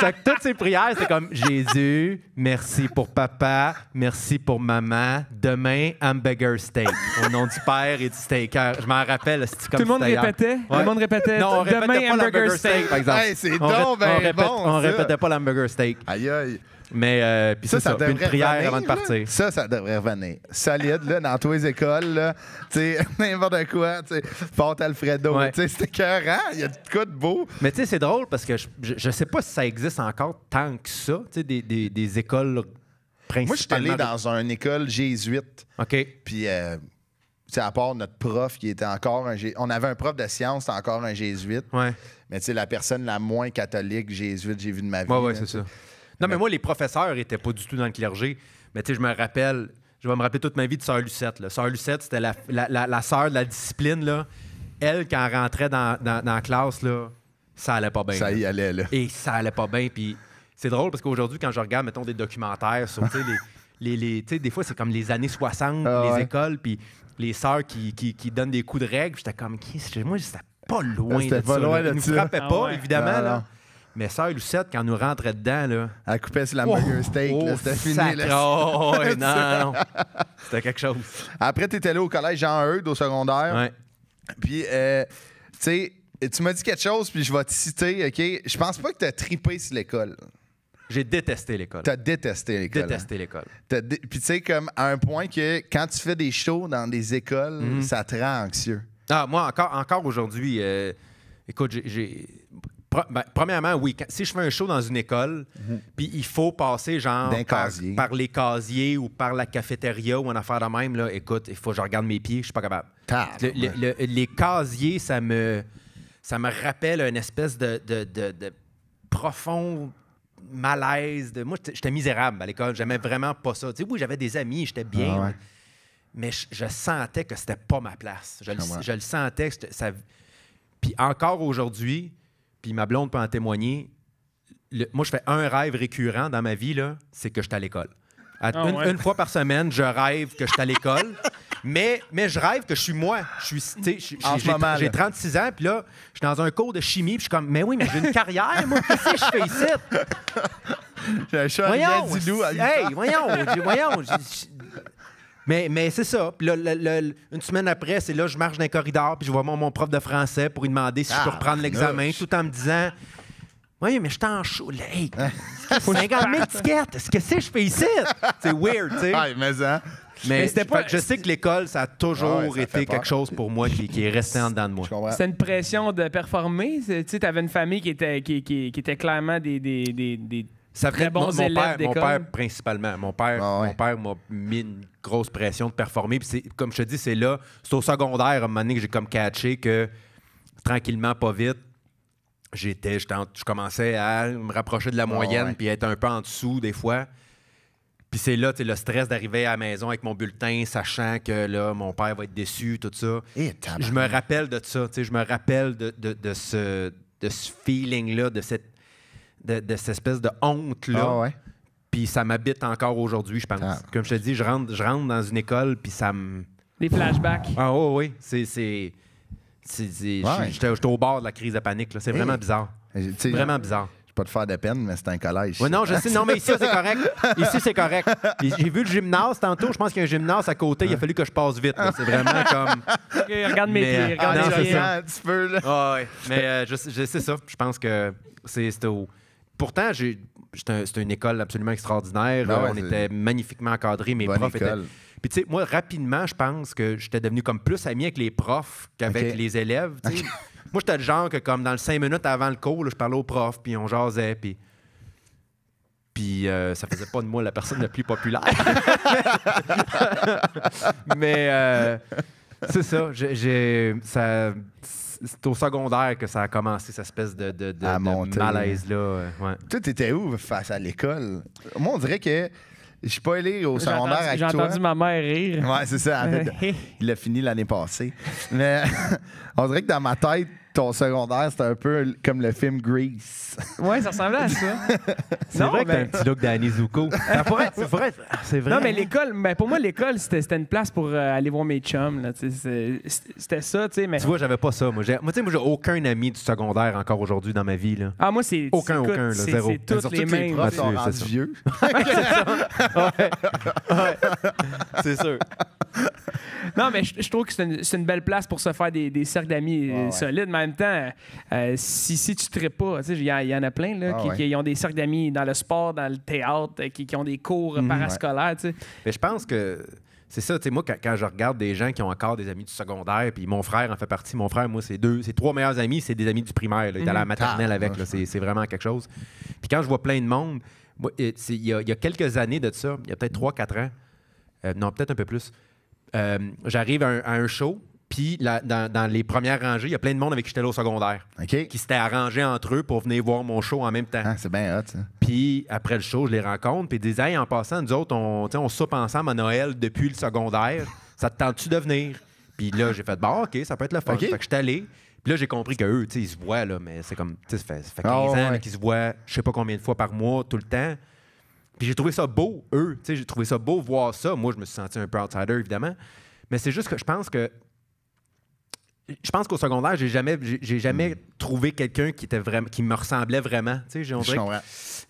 fait, toutes ces prières, c'est comme Jésus, merci pour papa, merci pour maman, demain, hamburger steak. Au nom du Père et du Steaker. Je m'en rappelle, c'était comme Tout le monde répétait. Tout le monde répétait. Non, on répétait demain, pas hamburger steak, par exemple. c'est donc, on, ben on répétait pas l'hamburger steak. Aïe, aïe. Mais euh, puis ça, ça, ça, prière revenir, avant de partir. Ça, ça devrait revenir. Solide, là, dans toutes les écoles, tu <laughs> n'importe quoi, tu Fort Alfredo, ouais. tu sais, il y a de quoi de beau. Mais tu sais, c'est drôle parce que je, je, sais pas si ça existe encore tant que ça, tu sais, des, des, des, écoles principales. Moi, je suis allé dans une école jésuite. OK. Puis. Euh, à part notre prof qui était encore un. On avait un prof de science, encore un jésuite. Ouais. Mais tu sais, la personne la moins catholique jésuite que j'ai vue de ma vie. Oui, ouais, c'est ça. Non, mais moi, les professeurs n'étaient pas du tout dans le clergé. Mais tu sais, je me rappelle, je vais me rappeler toute ma vie de Sœur Lucette. Là. Sœur Lucette, c'était la, sœur de la discipline. Là. Elle, quand elle rentrait dans, la classe, là, ça allait pas bien. Ça y allait, là. Et ça allait pas bien. Puis c'est drôle parce qu'aujourd'hui, quand je regarde, mettons, des documentaires sur, les, les, des fois, c'est comme les années 60, ah les écoles, puis les sœurs qui, donnent des coups de règle. J'étais comme, moi, j'étais pas ah, loin. ça, loin là. Ils pas, évidemment. là. Mais sœur Lucette, quand nous rentrait dedans, là. Elle coupait sur la oh, steak, là. C'était fini, là. Oh, <laughs> non, non. C'était quelque chose. Après, t'étais allé au collège Jean-Eudes, au secondaire. Ouais. Puis, euh, tu sais, tu m'as dit quelque chose, puis je vais te citer, OK? Je pense pas que t'as tripé sur l'école. J'ai détesté l'école. T'as détesté l'école. Hein? Détesté l'école. Puis tu sais, comme à un point que quand tu fais des shows dans des écoles, mhm. ça te rend anxieux. Ah, moi, encore, encore aujourd'hui, euh, écoute, j'ai ben, premièrement, oui. si je fais un show dans une école, mhm. puis il faut passer genre par, les casiers ou par la cafétéria ou une affaire de même, là, écoute, il faut que je regarde mes pieds, je suis pas capable. les casiers, ça me, ça me rappelle une espèce de, profond malaise. De... Moi, j'étais misérable à l'école, j'aimais vraiment pas ça. oui, j'avais des amis, j'étais bien, ah mais je, sentais que c'était pas ma place. Je, le, sentais, Puis encore aujourd'hui, puis ma blonde peut en témoigner. moi, je fais un rêve récurrent dans ma vie, c'est que je suis à l'école. Ah, une, fois par semaine, je rêve que je suis à l'école. <laughs> mais, mais je rêve que je suis moi. Je suis, j'ai 36 ans, puis là, je suis dans un cours de chimie, puis je suis comme, mais oui, mais j'ai une carrière, moi, quest je fais ici? <laughs> J'ai un chat hey, voyons, voyons, mais, c'est ça. une semaine après, c'est là, je marche dans les corridor puis je vois mon, prof de français pour lui demander si je peux ah, reprendre l'examen, tout en me disant Oui, mais je t'en chaud. faut 50 000 tickets. Est-ce que c'est je fais ici? C'est weird, tu sais. Hein. mais c'était je sais que l'école, ça a toujours été quelque chose pour moi qui, est resté en dedans de moi. C'est une pression de performer. Tu sais, une famille qui était, était clairement des, des, des, des ça fait mon, père, principalement. Mon père, ah mon père m'a mis une grosse pression de performer. comme je te dis, c'est là, c'est au secondaire, à un moment donné, que j'ai comme catché que tranquillement, pas vite, j'étais, je commençais à me rapprocher de la ah moyenne puis être un peu en dessous des fois. Puis c'est là, tu sais, le stress d'arriver à la maison avec mon bulletin, sachant que là, mon père va être déçu, tout ça. Je me rappelle de ça, tu sais, je me rappelle de, de ce, de ce feeling-là, de cette de, cette espèce de honte-là. Ah puis ça m'habite encore aujourd'hui, je pense. Ah. Comme je te dis, je rentre, je rentre dans une école, puis ça me. Des flashbacks. Ah oui, oh, oui, c'est. c'est... J'étais au bord de la crise de panique. là, C'est vraiment bizarre. C'est vraiment bizarre. Je pas de faire de peine, mais c'est un collège. non, je sais. Non, mais ici, c'est correct. <laughs> Ici, c'est correct. J'ai vu le gymnase tantôt. Je pense qu'il y a un gymnase à côté. Il a fallu que je passe vite. C'est vraiment comme. regarde mes pieds. Regarde mes pieds. Ah, mais euh, je, sais ça. Je pense que c'est au pourtant, j'ai, c'était une école absolument extraordinaire. Ben on était magnifiquement encadrés. Mes profs étaient. Puis, tu sais, moi, rapidement, je pense que j'étais devenu comme plus ami avec les profs qu'avec les élèves. <laughs> moi, j'étais le genre que, comme dans le cinq minutes avant le cours, je parlais aux profs, puis on jasait, puis. Puis euh, ça faisait pas de moi la personne la plus populaire. <laughs> Mais euh, c'est ça. J'ai, ça c'est au secondaire que ça a commencé, cette espèce de, malaise-là. Ouais. Toi, t'étais où face à l'école? Moi, on dirait que. Je suis pas allé au secondaire avec toi. J'ai entendu ma mère rire. Ouais, c'est ça. En <laughs> fait, il a fini l'année passée. Mais <laughs> on dirait que dans ma tête, ton secondaire, c'était un peu comme le film Grease. <laughs> Ouais, ça ressemblait à ça. <laughs> c'est vrai que un petit look d'Annie c'est <laughs> vrai, ah, c'est vrai. Non, mais hein. l'école, ben pour moi, l'école, c'était une place pour euh, aller voir mes chums. C'était ça, tu sais. Mais... Tu vois, j'avais pas ça. Moi, moi tu sais, moi, j'ai aucun ami du secondaire encore aujourd'hui dans ma vie. Là. Ah, moi, c'est. Aucun, aucun, zéro. C'est toutes les mêmes. Les profs vieux. c'est sûr. Non, mais je trouve que c'est une, belle place pour se faire des, cercles d'amis euh, solides, même temps, euh, si, tu ne pas, il y, en a plein ah qui, ont des cercles d'amis dans le sport, dans le théâtre, qui, ont des cours mhm. parascolaires. Mais je pense que c'est ça, tu sais, moi, quand, je regarde des gens qui ont encore des amis du secondaire, puis mon frère en fait partie, mon frère, moi, c'est deux, c'est trois meilleurs amis, c'est des amis du primaire. Il est à la mhm. maternelle ah, avec, c'est vraiment quelque chose. Puis quand je vois plein de monde, il, y a, quelques années de ça, il y a peut-être trois, quatre ans, euh, non, peut-être un peu plus, euh, j'arrive à, un show, puis dans, les premières rangées, il y a plein de monde avec qui j'étais au secondaire. Qui s'étaient arrangés entre eux pour venir voir mon show en même temps. Ah, c'est bien ça. Puis après le show, je les rencontre. Puis ils disent en passant, nous autres, on, on soupe ensemble à Noël depuis le secondaire. <laughs> ça te tente-tu de venir Puis là, j'ai fait Bah, OK, ça peut être le fun. Fait que j'étais allé. Puis là, j'ai compris que eux, ils se voient, là, mais c'est comme, tu ça fait, ça 15 ah, ans qu'ils se voient, je sais pas combien de fois par mois, tout le temps. Puis j'ai trouvé ça beau, eux, tu j'ai trouvé ça beau voir ça. Moi, je me suis senti un peu outsider, évidemment. Mais c'est juste que je pense que je pense qu'au secondaire, j'ai jamais, j'ai jamais hmm. trouvé quelqu'un qui était vraiment, qui me ressemblait vraiment. Tu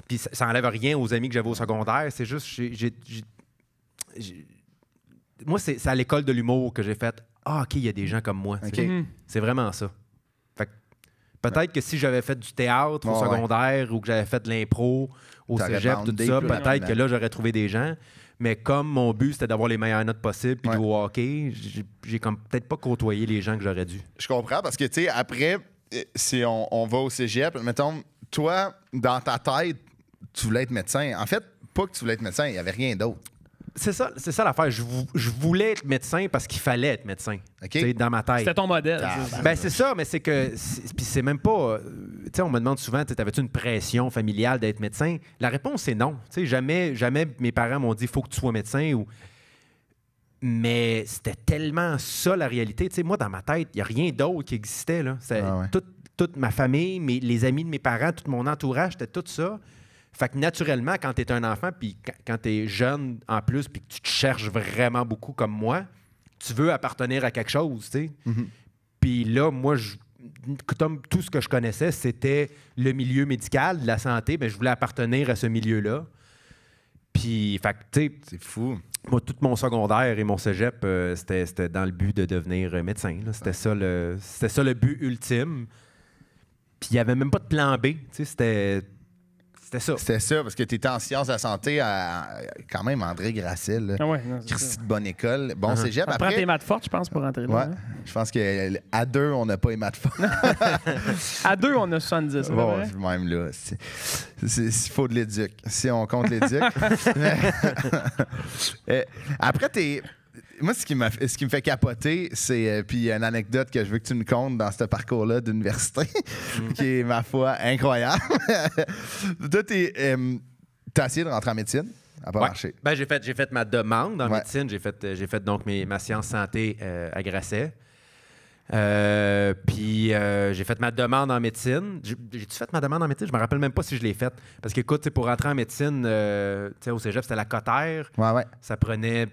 Puis ça, enlève rien aux amis que j'avais au secondaire. C'est juste, moi, c'est, à l'école de l'humour que j'ai fait. Ah, ok, il y a des gens comme moi. Hmm. C'est vraiment ça. Peut-être que si j'avais fait du théâtre au secondaire ou que j'avais fait de l'impro au cégep, peut-être que là, j'aurais trouvé des gens. Mais comme mon but, c'était d'avoir les meilleures notes possibles puis de j'ai peut-être pas côtoyé les gens que j'aurais dû. Je comprends parce que, tu sais, après, euh, si on, va au cégep, mettons, toi, dans ta tête, tu voulais être médecin. En fait, pas que tu voulais être médecin, il y avait rien d'autre. C'est ça, c'est ça l'affaire. Je, voulais être médecin parce qu'il fallait être médecin. Okay. Dans ma tête. C'était ton modèle. Ah, ben, ben c'est ça, mais c'est que. Puis c'est même pas. Euh, tu sais, on me demande souvent, t'avais-tu une pression familiale d'être médecin? La réponse, c'est non. Tu sais, jamais, jamais mes parents m'ont dit, faut que tu sois médecin ou... Mais c'était tellement ça, la réalité. Tu sais, moi, dans ma tête, il n'y a rien d'autre qui existait, là. Ah toute ma famille, les amis de mes parents, tout mon entourage, c'était tout ça. Fait que naturellement, quand tu es un enfant, puis quand tu es jeune en plus, puis que tu te cherches vraiment beaucoup comme moi, tu veux appartenir à quelque chose, tu sais. Mm-hmm. Puis là, moi, je comme tout ce que je connaissais, c'était le milieu médical, la santé, mais je voulais appartenir à ce milieu-là. Puis, fait tu sais. C'est fou. Moi, tout mon secondaire et mon cégep, euh, c'était dans le but de devenir médecin. C'était ah. ça, le, ça le but ultime. Puis, il n'y avait même pas de plan B. Tu sais, c'était c'était ça. C'était ça, parce que tu étais en sciences de la santé à, quand même André Gracil. Ah Christy de Bonne École. Bon c'est uh-huh. cégep. On après... tes maths fortes, je pense, pour rentrer là. Ouais. Hein. Je pense qu'à deux, on n'a pas les maths fortes. <laughs> à deux, on a 70. Bon, vrai? même là. Il faut de l'éduc. Si on compte l'éduc. <laughs> <laughs> Eh, après, t'es, moi, ce qui, m'a, ce qui me fait capoter, c'est. Euh, puis, une anecdote que je veux que tu me comptes dans ce parcours-là d'université, mm. <laughs> qui est, ma foi, incroyable. <laughs> Toi, tu euh, essayé de rentrer en médecine. n'a pas marché. Ben, j'ai, fait, j'ai fait ma demande en médecine. J'ai fait, euh, j'ai fait donc mes, ma science santé à Grasset. puis j'ai fait ma demande en médecine. J'ai, tu fait ma demande en médecine? Je me rappelle même pas si je l'ai faite. Parce que, écoute, pour rentrer en médecine, sais au cégep, c'était la Cotère. Ouais, ouais. Ça prenait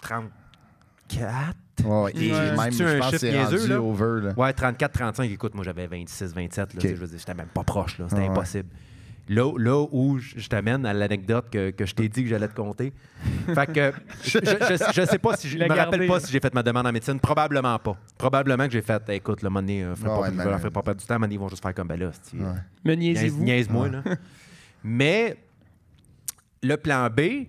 34. Ouais, et ouais. même, je pense c'est là? over. Ouais, 34, 35. Écoute, moi, j'avais 26, 27. Je veux dire, j'étais même pas proche. Là. C'était impossible. Là, où je t'amène à l'anecdote que, je t'ai dit que j'allais te compter. Fait que <laughs> je, ne sais pas si je me rappelle pas si j'ai fait ma demande en médecine. Probablement pas. Probablement que j'ai fait écoute, le money, euh, oh, ouais, pas, pas perdre du temps, ils vont juste faire comme ben là. Me niaisez-vous. moi là. Mais le plan B,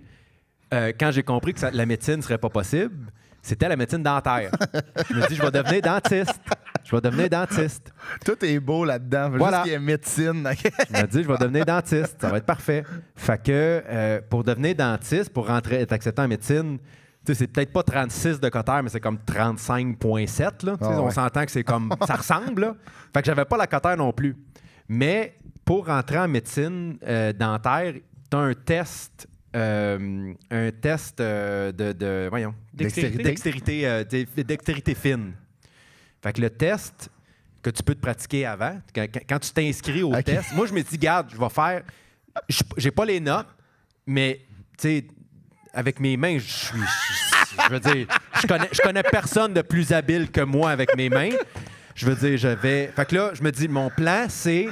euh, quand j'ai compris que la médecine serait pas possible, c'était la médecine dentaire. je me dis, je vais devenir dentiste. Je vais devenir dentiste. Tout est beau là-dedans. Voilà. qu'il y a médecine. Je me dis, je vais devenir dentiste. Ça va être parfait. Fait que euh, pour devenir dentiste, pour rentrer, être accepté en médecine, c'est peut-être pas 36 de cotère, mais c'est comme 35,7. Ah on s'entend que c'est comme. ça ressemble. Fait que j'avais pas la cotère non plus. Mais pour rentrer en médecine euh, dentaire, tu as un test euh, un test euh, de, euh, dextérité, fine. Fait que le test que tu peux te pratiquer avant, quand, tu t'inscris au test, moi je me dis, garde, je vais faire, j'ai pas les notes, mais tu avec mes mains, je suis, je veux dire, je connais, personne de plus habile que moi avec mes mains. Je veux dire, je Fait là, je me dis, mon plan, c'est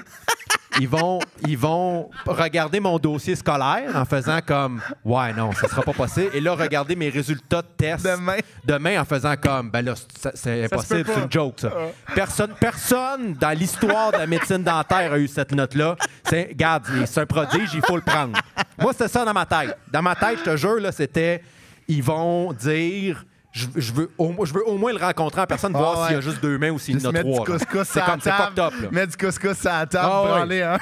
ils vont, ils vont regarder mon dossier scolaire en faisant comme Ouais, non, ça sera pas possible. Et là, regarder mes résultats de test demain, demain en faisant comme Ben là, c'est impossible, c'est une joke, ça. Ah. Personne, personne dans l'histoire de la médecine dentaire a eu cette note-là. C'est, regarde, c'est un prodige, il faut le prendre. Moi, c'était ça dans ma tête. Dans ma tête, je te jure, là, c'était Ils vont dire je, veux au, je veux au moins le rencontrer en personne, ah voir s'il y a juste deux mains ou s'il y en a trois. C'est comme c'est fucked up. Là. Mettre du couscous à la table, ah,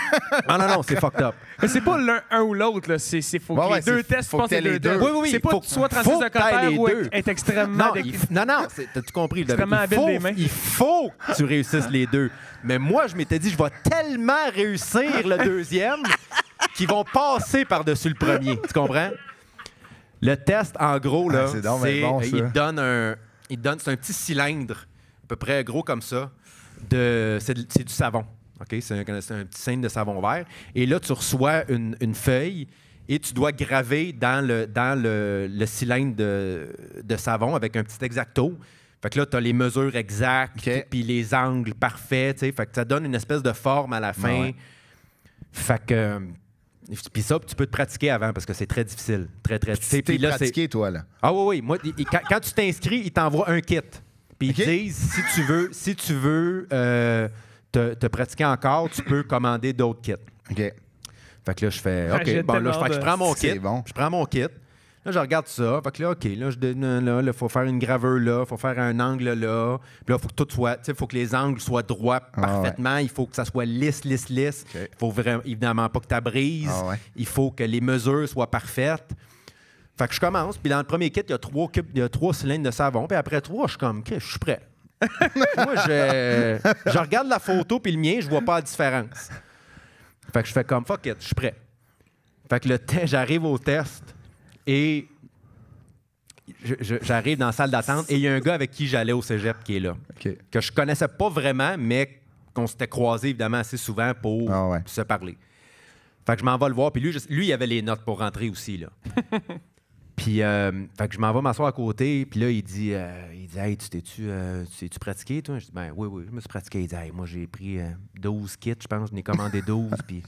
ah, non, non, c'est fucked up. <laughs> Mais c'est pas l'un ou l'autre, là. C'est, c'est faut que les deux tests, je les deux. Oui, oui, C'est pas que tu sois transfert de ou être extrêmement. Non, non, non, t'as-tu compris? il, faut, il faut que tu réussisses les deux. Mais moi, je m'étais dit, je vais tellement réussir le deuxième <laughs> qu'ils vont passer par-dessus le premier. Tu comprends? Le test, en gros, là, ah, c'est euh, il donne un, donne, c'est un petit cylindre, à peu près gros comme ça, de, c'est, du savon. ok, C'est, un, petit cylindre de savon vert. Et là, tu reçois une, une feuille et tu dois graver dans le, dans le, le cylindre de, de, savon avec un petit exacto. Fait que là, tu as les mesures exactes, puis les angles parfaits. Fait que ça donne une espèce de forme à la ah fin. Fait que puis ça, tu peux te pratiquer avant parce que c'est très difficile. Très, très difficile. Tu t'es pratiqué, toi, là. Ah oui, oui. Moi, quand, tu t'inscris, ils t'envoient un kit. Puis ils disent si tu veux, si tu veux euh, te, pratiquer encore, tu peux commander d'autres kits. OK. Fait que là, je fais OK, bon, là, je, prends mon kit. Bon. Je prends mon kit. Là, je regarde ça. Fait que là, OK, là, je il faut faire une graveur là, Il faut faire un angle là. Puis là, faut que tout soit, tu faut que les angles soient droits ah, parfaitement. Il faut que ça soit lisse, lisse, lisse. Il ne faut vraiment, évidemment pas que tu brises. Ah, il faut que les mesures soient parfaites. Fait que je commence, puis dans le premier kit, il y a trois cubes, cylindres de savon, puis après trois, je suis comme, OK, je suis prêt. <laughs> Moi, je, regarde la photo puis le mien, je vois pas la différence. Fait que je fais comme fuck it, je suis prêt. Fait que le j'arrive au test. Et j'arrive dans la salle d'attente et il y a un gars avec qui j'allais au cégep qui est là. Que je connaissais pas vraiment, mais qu'on s'était croisé évidemment assez souvent pour ah se parler. Fait que je m'en vais le voir. Puis lui, lui, il avait les notes pour rentrer aussi. Là. <laughs> puis euh, que je m'en vais m'asseoir à côté. Puis là, il dit, euh, il dit Hey, tu t'es-tu euh, tu pratiqué, toi Je dis Ben oui, oui, je me suis pratiqué. Il dit moi, j'ai pris 12 kits, je pense, je n'ai commandé 12. puis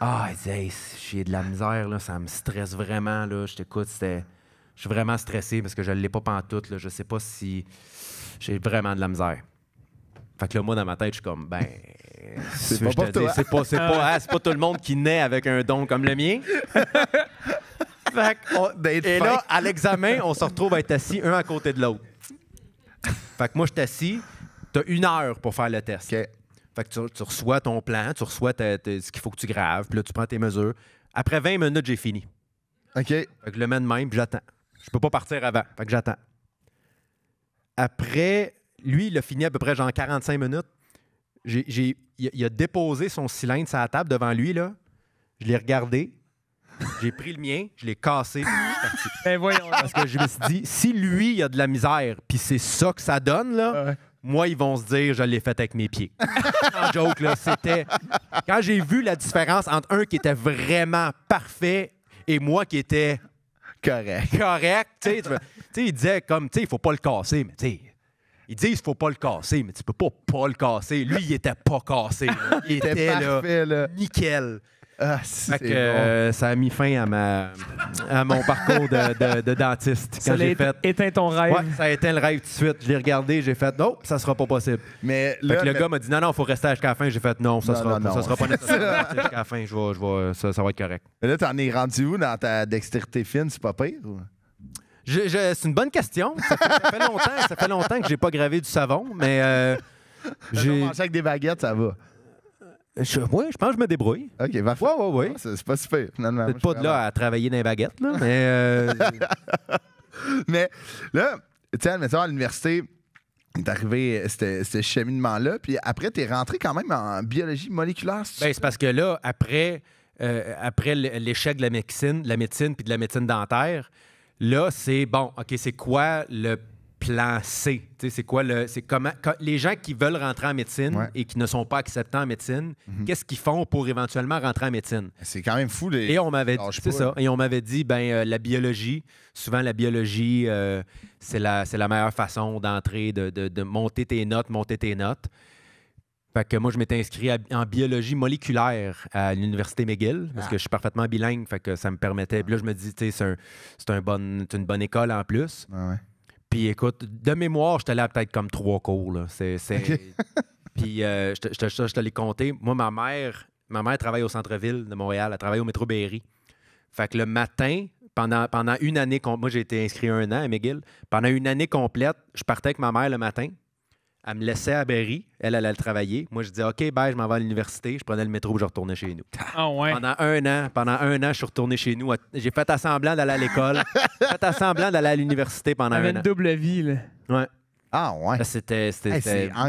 ah, il j'ai de la misère, là, ça me stresse vraiment. Là. Je t'écoute, Je suis vraiment stressé parce que je ne l'ai pas pantoute. Là. Je sais pas si j'ai vraiment de la misère. Fait que là, moi, dans ma tête, je suis comme, ben, c'est pas, tout le monde qui naît avec un don comme le mien. <laughs> Oh, et là, à l'examen, on se retrouve à être assis un à côté de l'autre. Fait que moi, je suis assis. Tu as une heure pour faire le test. Fait que tu, reçois ton plan, tu reçois ce qu'il faut que tu graves, puis là, tu prends tes mesures. Après 20 minutes, j'ai fini. OK. Fait je le mets de même, puis j'attends. Je peux pas partir avant. Fait que j'attends. Après, lui, il a fini à peu près genre 45 minutes. j'ai il, a, déposé son cylindre sur la table devant lui, là. Je l'ai regardé. J'ai pris le mien, je l'ai cassé. Je ben Parce que je me suis dit, si lui, il a de la misère, puis c'est ça que ça donne, là, moi, ils vont se dire, je l'ai fait avec mes pieds. <laughs> c'était. Quand j'ai vu la différence entre un qui était vraiment parfait et moi qui était. Correct. Correct. Tu sais, il disait comme, tu sais, il faut pas le casser, mais tu sais. Ils disent faut pas le casser, mais tu peux pas pas le casser. Lui, il était pas cassé. <laughs> Il était, parfait, nickel. Ah, euh, ça a mis fin à, ma, à mon parcours de, dentiste. Quand ça j'ai fait... éteint ton rêve. Ouais, ça a éteint le rêve tout de suite. Je l'ai regardé, j'ai fait non, ça sera pas possible. Mais le gars m'a dit non, non, il faut rester jusqu'à la fin. J'ai fait non, ça ne sera, sera pas <laughs> nécessaire jusqu'à la fin. Je je ça, va être correct. Mais là, t'en es rendu où dans ta dextérité fine? C'est pas pire? c'est une bonne question. Ça fait, longtemps, ça fait longtemps que j'ai pas gravé du savon, mais. Euh, <laughs> j'ai avec des baguettes, ça va. Je, oui, je pense que je me débrouille. OK, parfait. Oui, oui, oui. Ah, c'est pas super, pas de là à travailler dans les baguettes, là, <laughs> euh, mais. là, tu sais, à l'université, es arrivé ce cheminement-là. Puis après, tu es rentré quand même en biologie moléculaire. c'est ben, parce que là, après, euh, après l'échec de la médecine, de la médecine puis de la médecine dentaire, là, c'est bon, OK, c'est quoi le plan C. C'est quoi le. C'est comment. Les gens qui veulent rentrer en médecine et qui ne sont pas acceptés en médecine, mhm. qu'est-ce qu'ils font pour éventuellement rentrer en médecine? C'est quand même fou. Les... Et on m'avait dit. C'est ça. Et on m'avait dit, ben euh, la biologie, souvent la biologie, euh, c'est la, meilleure façon d'entrer, de, monter tes notes, monter tes notes. Fait que moi, je m'étais inscrit en biologie moléculaire à l'Université McGill parce ah. que je suis parfaitement bilingue. Fait que ça me permettait. Puis là, je me dis, tu sais, c'est un, une bonne école en plus. Puis écoute, de mémoire, j'étais là peut-être comme trois cours. Là. C'est, c'est... <laughs> Puis euh, je, te, je, te, Moi, ma mère, ma mère travaille au centre-ville de Montréal. Elle travaille au métro Berry. Fait que le matin, pendant, pendant une année, moi j'ai été inscrit un an à McGill. Pendant une année complète, je partais avec ma mère le matin. Elle me laissait à Berry. Elle, allait le travailler. Moi, je disais, OK, bye, je m'en vais à l'université. Je prenais le métro et je retournais chez nous. <laughs> Ah, ouais. Pendant un an, pendant un an, je suis retourné chez nous. J'ai fait à semblant d'aller à l'école. <laughs> J'ai fait à semblant d'aller à l'université pendant un an. une double vie, là. Ah ouais. C'était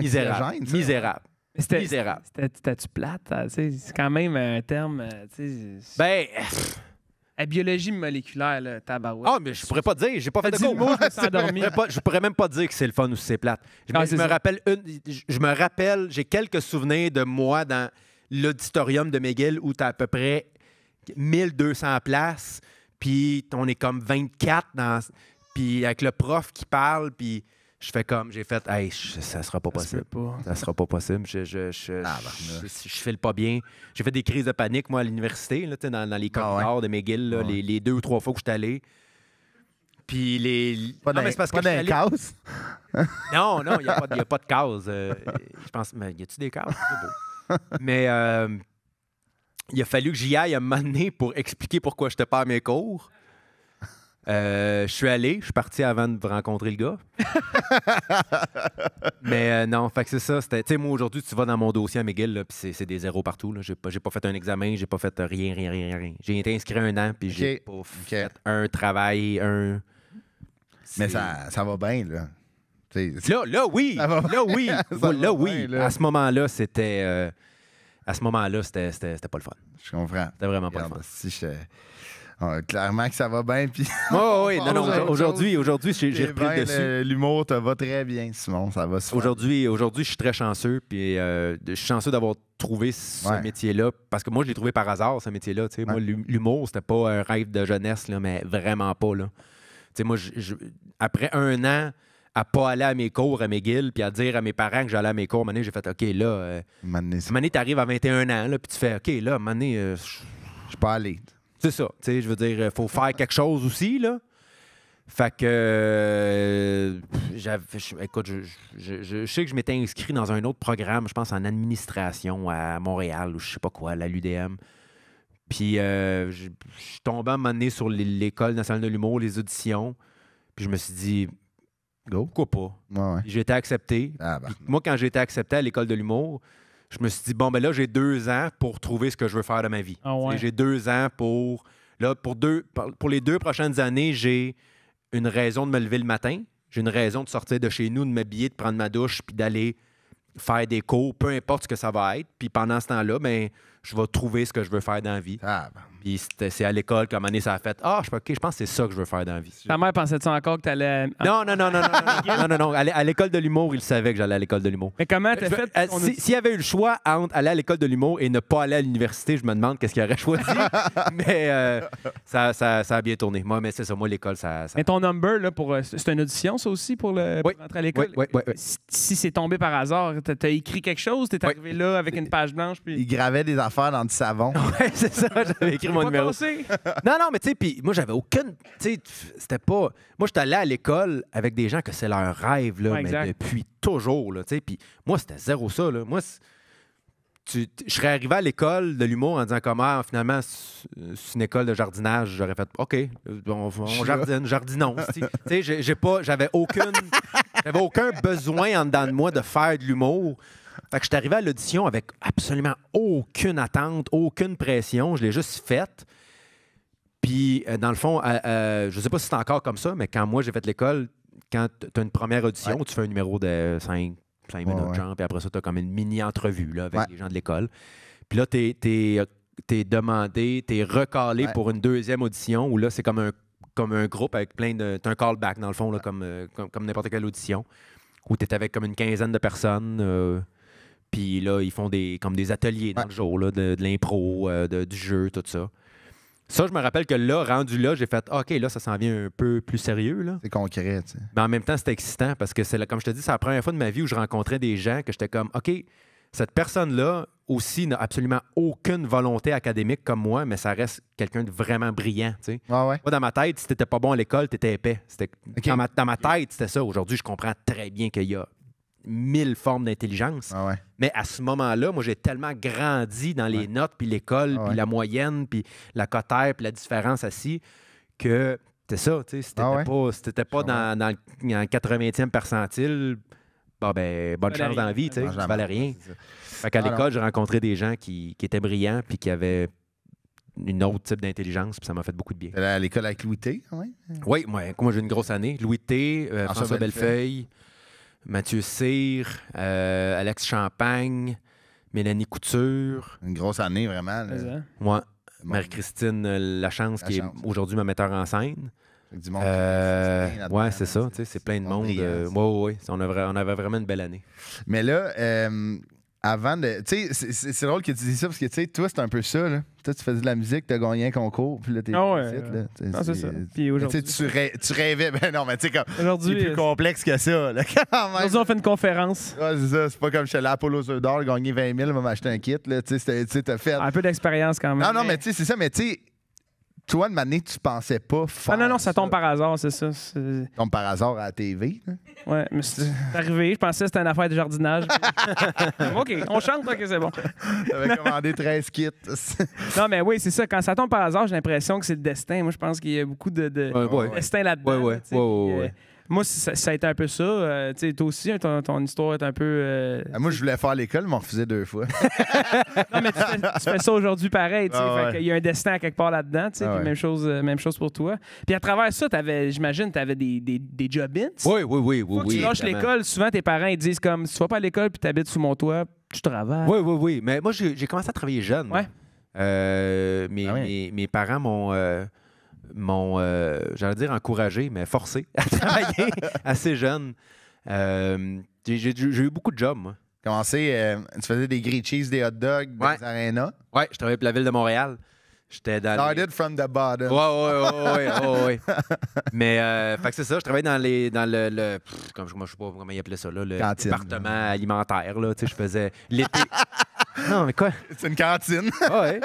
misérable. Misérable. C'était misérable. C'était-tu plate? Hein, c'est quand même un terme. Euh, ben. La biologie moléculaire, là, tabarouette. Ah, mais je pourrais pas dire, j'ai pas fait de cours. je, <laughs> endormi. pourrais même pas dire que c'est le fun ou c'est plate. Je, ah, me rappelle je me rappelle, j'ai quelques souvenirs de moi dans l'auditorium de McGill où tu as à peu près 1200 places, puis on est comme 24 dans puis avec le prof qui parle puis je fais comme, j'ai fait, hey, ça sera pas possible. Ça, sera pas possible. Je, je, je, file pas bien. J'ai fait des crises de panique, moi, à l'université, dans, dans les ah corridors de McGill, là, les, deux ou trois fois que je suis allé. Puis les. non, mais c'est parce pas que. <laughs> non, non, il n'y a, a, pas de cause. Euh, je pense, mais y a-tu des causes? <laughs> mais. Euh, il a fallu que j'y aille à un pour expliquer pourquoi je te à mes cours. Euh, je suis allé, je suis parti avant de rencontrer le gars. <laughs> mais euh, non, fait que c'est ça. Tu sais, moi, aujourd'hui, tu vas dans mon dossier à McGill, puis c'est, des zéros partout. J'ai pas, fait un examen, j'ai pas fait rien, rien, rien, rien. J'ai été inscrit un an, puis j'ai un travail, un. Mais ça, va bien, là. Là, oui! <laughs> Là, oui! <laughs> là, oui! À ce moment-là, c'était. Euh, à ce moment-là, c'était, pas le fun. Je comprends. C'était vraiment pas le fun. Si ah, clairement que ça va bien. Puis <laughs> oui, non, non, aujourd'hui, aujourd'hui j'ai, eh repris ben, dessus. L'humour te va très bien, Simon, ça va Aujourd'hui, aujourd'hui je suis très chanceux, puis euh, je suis chanceux d'avoir trouvé ce métier-là, parce que moi, je l'ai trouvé par hasard, ce métier-là. sais. Moi, l'humour, c'était pas un rêve de jeunesse, là, mais vraiment pas. Là. moi, après un an à pas aller à mes cours à mes McGill, puis à dire à mes parents que j'allais à mes cours, Mané, j'ai fait OK, là. Euh, tu arrives à 21 ans, là, puis tu fais OK, là, Mané, euh, je suis pas allé. C'est ça. Tu sais, je veux dire, il euh, faut faire quelque chose aussi, là. Fait que. Euh, écoute, je, sais que je m'étais inscrit dans un autre programme, je pense en administration à Montréal ou je sais pas quoi, la l'UDM. Puis euh, je, suis tombé à un moment sur l'École nationale de l'humour, les auditions. Puis je me suis dit, go, pourquoi pas? J'ai été accepté. Ah, bah. Moi, quand j'ai été accepté à l'École de l'humour, je me suis dit, bon, ben là, j'ai deux ans pour trouver ce que je veux faire de ma vie. Ah j'ai deux ans pour. Là, pour, deux, pour les deux prochaines années, j'ai une raison de me lever le matin. J'ai une raison de sortir de chez nous, de m'habiller, de prendre ma douche, puis d'aller faire des cours, peu importe ce que ça va être. Puis pendant ce temps-là, ben, je vais trouver ce que je veux faire dans la vie. Ah, ben. c'est à l'école qu'à un moment donné, ça a fait Ah, je, je pense que c'est ça que je veux faire dans la vie. Ta mère pensait-tu encore que tu allais. Non, non, non, non, non, non, non, <laughs> non, À l'école de l'humour, il savait que j'allais à l'école de l'humour. Mais comment t'as fait euh, S'il si, y avait eu le choix entre aller à l'école de l'humour et ne pas aller à l'université, je me demande qu'est-ce qu'il aurait choisi. <laughs> mais euh, ça, ça, ça, a bien tourné. Moi, mais c'est ça, moi, l'école, ça, Mais ton number, là, pour. Euh, c'est une audition, ça aussi, pour, le, à l'école? Oui, oui, si, si c'est tombé par hasard, t'as écrit quelque chose, t'es arrivé là avec une page blanche. Puis... Il gravait des faire dans du savon. <laughs> ouais, c'est ça, j'avais écrit mon numéro. non, non, mais tu sais, puis moi, j'avais aucune. Tu sais, c'était pas. Moi, j'étais allé à l'école avec des gens que c'est leur rêve, là, mais depuis toujours, là, tu sais. Puis moi, c'était zéro ça, là. Moi, je serais arrivé à l'école de l'humour en disant comment ah, finalement c'est une école de jardinage j'aurais fait OK on, jardine jardinons tu sais j'ai pas j'avais aucune j'avais aucun besoin en dedans de moi de faire de l'humour fait que je suis arrivé à l'audition avec absolument aucune attente, aucune pression. Je l'ai juste faite. Puis, euh, dans le fond, je euh, ne euh, je sais pas si c'est encore comme ça, mais quand moi j'ai fait l'école, quand tu as une première audition, tu fais un numéro de 5, minutes, de puis après ça, tu as comme une mini-entrevue avec les gens de l'école. Puis là, tu es, demandé, tu es recalé pour une deuxième audition où là, c'est comme un, comme un groupe avec plein de. Tu un callback, dans le fond, là, comme, comme, n'importe quelle audition, où tu es avec comme une quinzaine de personnes. Puis là, ils font des comme des ateliers dans le jour, de, l'impro, euh, du jeu, tout ça. Ça, je me rappelle que là, rendu là, j'ai fait OK, là, ça s'en vient un peu plus sérieux. Là. C'est concret, tu sais. Mais en même temps, c'était excitant parce que, c'est comme je te dis, c'est la première fois de ma vie où je rencontrais des gens que j'étais comme OK, cette personne-là aussi n'a absolument aucune volonté académique comme moi, mais ça reste quelqu'un de vraiment brillant, tu Moi, dans ma tête, si t'étais pas bon à l'école, t'étais épais. dans ma tête, c'était ça. Aujourd'hui, je comprends très bien qu'il y a mille formes d'intelligence. Ah Mais à ce moment-là, moi, j'ai tellement grandi dans les notes, puis l'école, ah puis la moyenne, puis la cotère, puis la différence assis, que c'était ça, tu sais, si t'étais ah pas, dans, le, 80e percentile, bon, bah, ben, bonne chance dans la vie, tu sais, ça valait rien. Fait qu'à l'école, j'ai rencontré des gens qui, étaient brillants, puis qui avaient une autre type d'intelligence, puis ça m'a fait beaucoup de bien. À l'école avec Louis T, oui? Oui, moi, j'ai une grosse année. Louis T, euh, François, Mathieu Cyr, euh, Alex Champagne, Mélanie Couture. Une grosse année, vraiment. Moi, hein. Marie-Christine Lachance, La qui est aujourd'hui ma metteur en scène. Du euh, ouais, c'est ça. C'est plein de monde. Euh, oui. On, on, avait vraiment une belle année. Mais là, euh, avant de. Tu sais, c'est drôle que tu dis ça parce que, tu sais, toi, c'est un peu ça, là. Toi, tu faisais de la musique, tu as gagné un concours, puis là, t'es. Ah ouais. c'est ça. Euh, puis aujourd'hui. Tu, tu, rêvais. <laughs> Ben non, mais tu sais, comme. Aujourd'hui. C'est plus euh, complexe que ça, là, <laughs> quand même. Aujourd'hui, on fait une conférence. Ouais, c'est ça. C'est pas comme chez l'Apollo aux gagner 20 000, m'acheter un kit, là. Tu sais, t'as fait. Un peu d'expérience quand même. Non, non, mais tu sais, c'est ça, mais tu sais, toi, de manière, tu pensais pas faire. Ah non, non, ça tombe par hasard, c'est ça. Ça Tombe par hasard à la TV. hein? Ouais, mais c'est arrivé. Je pensais que c'était une affaire de jardinage. <laughs> OK, on chante, OK, c'est bon. J'avais commandé 13 kits. non, mais oui, c'est ça. Quand ça tombe par hasard, j'ai l'impression que c'est le destin. Moi, je pense qu'il y a beaucoup de, destin là-dedans. Oui, oui, ouais, euh, moi, ça, a été un peu ça. Euh, tu sais, toi aussi, hein, ton, histoire est un peu. Euh, ah, moi, je voulais faire l'école, mais on refusait deux fois. <laughs> non, mais tu fais, ça aujourd'hui pareil. Ah, Il y a un destin à quelque part là-dedans. tu sais. Ah, même, chose, euh, même chose pour toi. Puis à travers ça, j'imagine, tu avais des, des, job-ins. Oui, oui, oui. oui, Quand tu lâches l'école, souvent tes parents disent comme si tu vas pas à l'école puis tu habites sous mon toit, tu travailles. Oui, oui, oui. Mais moi, j'ai commencé à travailler jeune. Ouais. mes, parents m'ont m'ont, euh, j'allais dire encouragé, mais forcé à <laughs> travailler assez jeune. Euh, j'ai, eu beaucoup de jobs, moi. Commencé, euh, tu faisais des grilled cheese, des hot dogs, des arenas. Oui, je travaillais pour la ville de Montréal. J'étais dans Started from the bottom. Oui, oui, oui. ouais, Mais, euh, fait que c'est ça, je travaillais dans les dans le, comme je, ne sais pas comment ils appelaient ça là, le département alimentaire là, tu sais, je faisais l'été <laughs> Non, mais quoi? C'est une cantine. Ah ouais.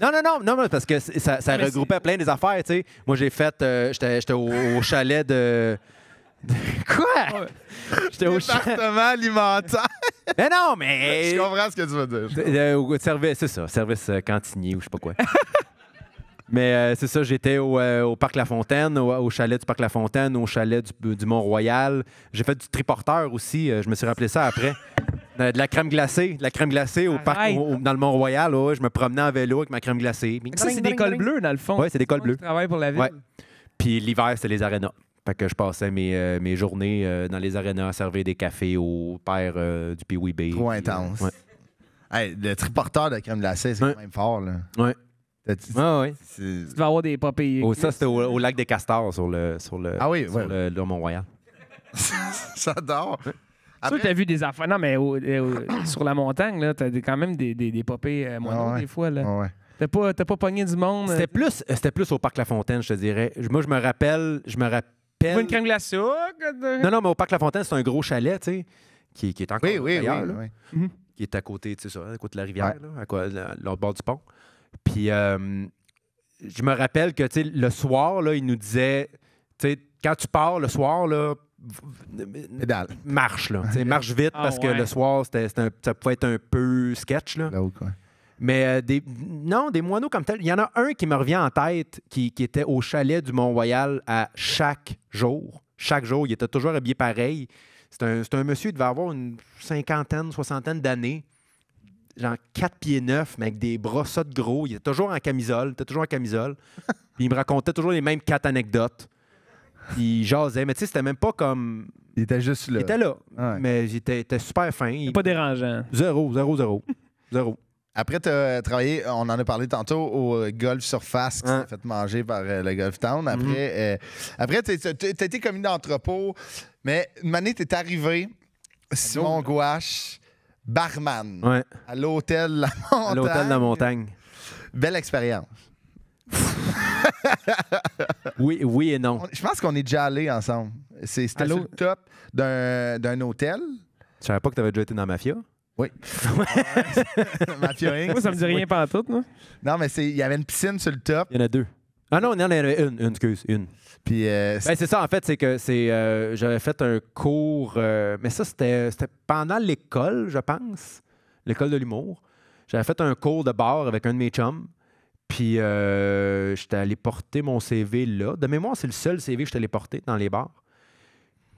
Non, non, non, non, parce que ça, regroupait plein des affaires, tu sais. Moi, j'ai fait. Euh, j'étais, J'étais au, chalet de. <laughs> Quoi? Ah j'étais au chalet. alimentaire. Mais non, mais. Je comprends ce que tu veux dire. service, c'est ça, service euh, cantinier ou je sais pas quoi. <laughs> Mais euh, c'est ça, j'étais au, Parc La Fontaine, au, chalet du Parc La Fontaine, au chalet du, Mont-Royal. J'ai fait du triporteur aussi, je me suis rappelé ça après. Euh, de la crème glacée, de la crème glacée au parc, dans le Mont-Royal. je me promenais en vélo avec ma crème glacée. Ça, c'est des cols bleus, dans le fond. Oui, c'est des cols bleus. Je travaille pour la ville. Ouais. Puis l'hiver, c'était les arénas. Fait que je passais mes, euh, mes journées euh, dans les arénas à servir des cafés au père du Pee-Wee Bay. Trop intense. le triporteur de crème glacée, c'est quand même fort, là. Ouais. tu Tu vas avoir des papiers. Oh, ça, c'était au, lac des Castors, sur le, sur le, Ah oui, le Mont-Royal. J'adore. <laughs> tu as vu des affaires. Non, mais euh, <coughs> sur la montagne, là, t'as quand même des, des, des popées euh, ah des fois. Là. Ah t'as pas, t'as pas pogné du monde. C'était euh? plus, c'était plus au parc La Fontaine, je te dirais. Moi, je me rappelle, je me rappelle. une crème glacée. Oh, non, non, mais au parc La Fontaine, c'est un gros chalet, tu sais, qui, qui, est encore oui, oui, oui, oui. Mhm. qui est à côté, tu sais, à côté de la rivière, là, à quoi, l'autre bord du pont. Puis, je me rappelle que, tu sais, le soir, là, il nous disait, tu sais, quand tu pars le soir, là, marche, là. Ah, marche vite ah, parce que le soir, c'était, ça pouvait être un peu sketch, Mais euh, des, non, des moineaux comme tel. Il y en a un qui me revient en tête qui, était au chalet du Mont-Royal à chaque jour. Chaque jour, il était toujours habillé pareil. C'est un, monsieur, il devait avoir une cinquantaine, soixantaine d'années. Genre quatre pieds neufs mais avec des brossottes gros. Il était toujours en camisole, il était toujours en camisole. <laughs> il me racontait toujours les mêmes quatre anecdotes il jasait, mais tu sais, c'était même pas comme. Il était juste là. Il était là, mais il était, super fin. Pas dérangeant. Zéro, zéro, zéro. <laughs> zéro. Après, tu as euh, travaillé, on en a parlé tantôt, au euh, Golf Surface qui s'est fait manger par euh, le Golf Town. Après, tu -hmm. comme après entrepôt. été d'entrepôt, mais une année, tu es arrivé, Simon Gouache, barman, à l'hôtel À l'hôtel La Montagne. Belle expérience. <laughs> oui, oui et non. Je pense qu'on est déjà allés ensemble. C'est- C'était le top d'un d'un hôtel. Tu savais pas que tu avais déjà été dans la mafia. <laughs> Mafia Moi, ça me dit rien toute, non? Non, mais il y avait une piscine sur le top. Il y en a deux. Ah non, il y en a une, une, excuse, une. Puis euh, ben, c'est- ça, en fait, c'est que c'est, euh, j'avais fait un cours, euh, mais ça, c'était, c'était pendant l'école, je pense, l'école de l'humour. J'avais fait un cours de bar avec un de mes chums. Puis, euh, j'étais allé porter mon CV là. De mémoire, c'est le seul CV que j'étais allé porter dans les bars.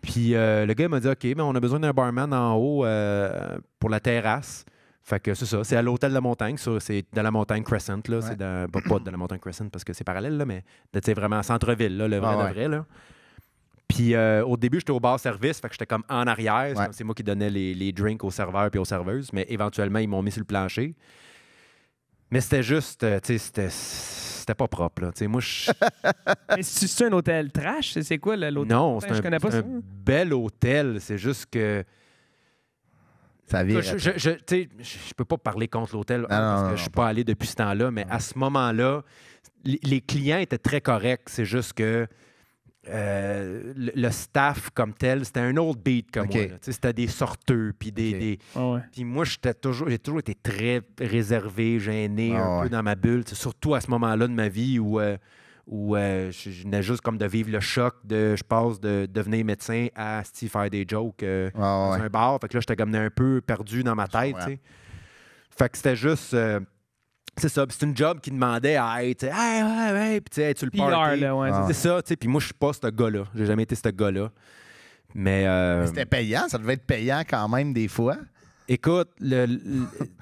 Puis, euh, le gars m'a dit OK, mais on a besoin d'un barman en haut euh, pour la terrasse. Fait que c'est ça, c'est à l'hôtel de la montagne, c'est dans la montagne Crescent, là. C'est dans, pas, de la montagne Crescent parce que c'est parallèle, mais c'est vraiment centre-ville, le vrai de vrai. Puis au début, j'étais au bar service, fait que j'étais comme en arrière. C'est moi qui donnais les, drinks aux serveurs et aux serveuses, mais éventuellement, ils m'ont mis sur le plancher. Mais c'était juste, euh, tu sais, c'était pas propre, Tu moi, je... <laughs> c'est un hôtel trash? C'est quoi l'hôtel? Non, c'est un, bel hôtel. C'est juste que... Ça vient. Je, je, je, peux pas parler contre l'hôtel parce que je suis pas, allé depuis ce temps-là, mais à ce moment-là, les clients étaient très corrects. C'est juste que euh, le, staff comme tel, c'était un autre beat comme moi. C'était des sorteux, puis des... Ah moi, j'ai toujours, toujours été très réservé, gêné, ah un peu dans ma bulle, surtout à ce moment-là de ma vie où, euh, euh, je, venais juste comme de vivre le choc de, je passe de, devenir médecin à Steve faire des jokes ah dans un bar. Fait que là, j'étais comme un peu perdu dans ma tête. Fait que c'était juste c'est ça. C'est une job qui demandait à être, hey, ouais, ouais, puis tu le party. Ah. C'est ça, tu sais. Puis moi, je suis pas ce gars-là. J'ai jamais été ce gars-là. Mais. Euh, c'était payant, ça devait être payant quand même des fois. Écoute, le,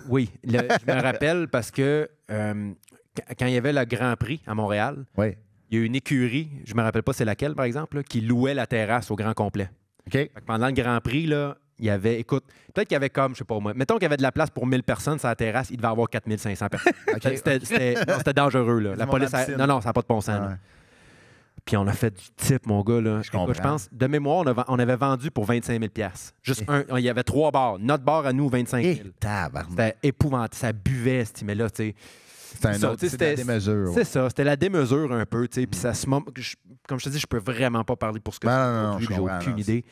oui, je me rappelle parce que euh, quand il y avait le Grand Prix à Montréal, il y a une écurie, je me rappelle pas c'est laquelle par exemple, qui louait la terrasse au grand complet. Pendant le Grand Prix, là, il y avait, écoute, peut-être qu'il y avait comme, je sais pas moi, mettons qu'il y avait de la place pour 1000 personnes sur la terrasse, il devait avoir 4500 personnes. <laughs> C'était dangereux, là. La police, non, non, ça n'a pas de bon sens. Puis on a fait du type, mon gars, là. Je, je pense, de mémoire, on, avait vendu pour 25 000 Juste eh. un, il y avait trois bars. Notre bar à nous, 25 000 eh, C'était épouvantable. Ça buvait, mais là, tu C'était la démesure. C'est ça, c'était la démesure un peu. Puis mm. ça se, comme je te dis, je peux vraiment pas parler pour ce que ben, non, non, aucune idée.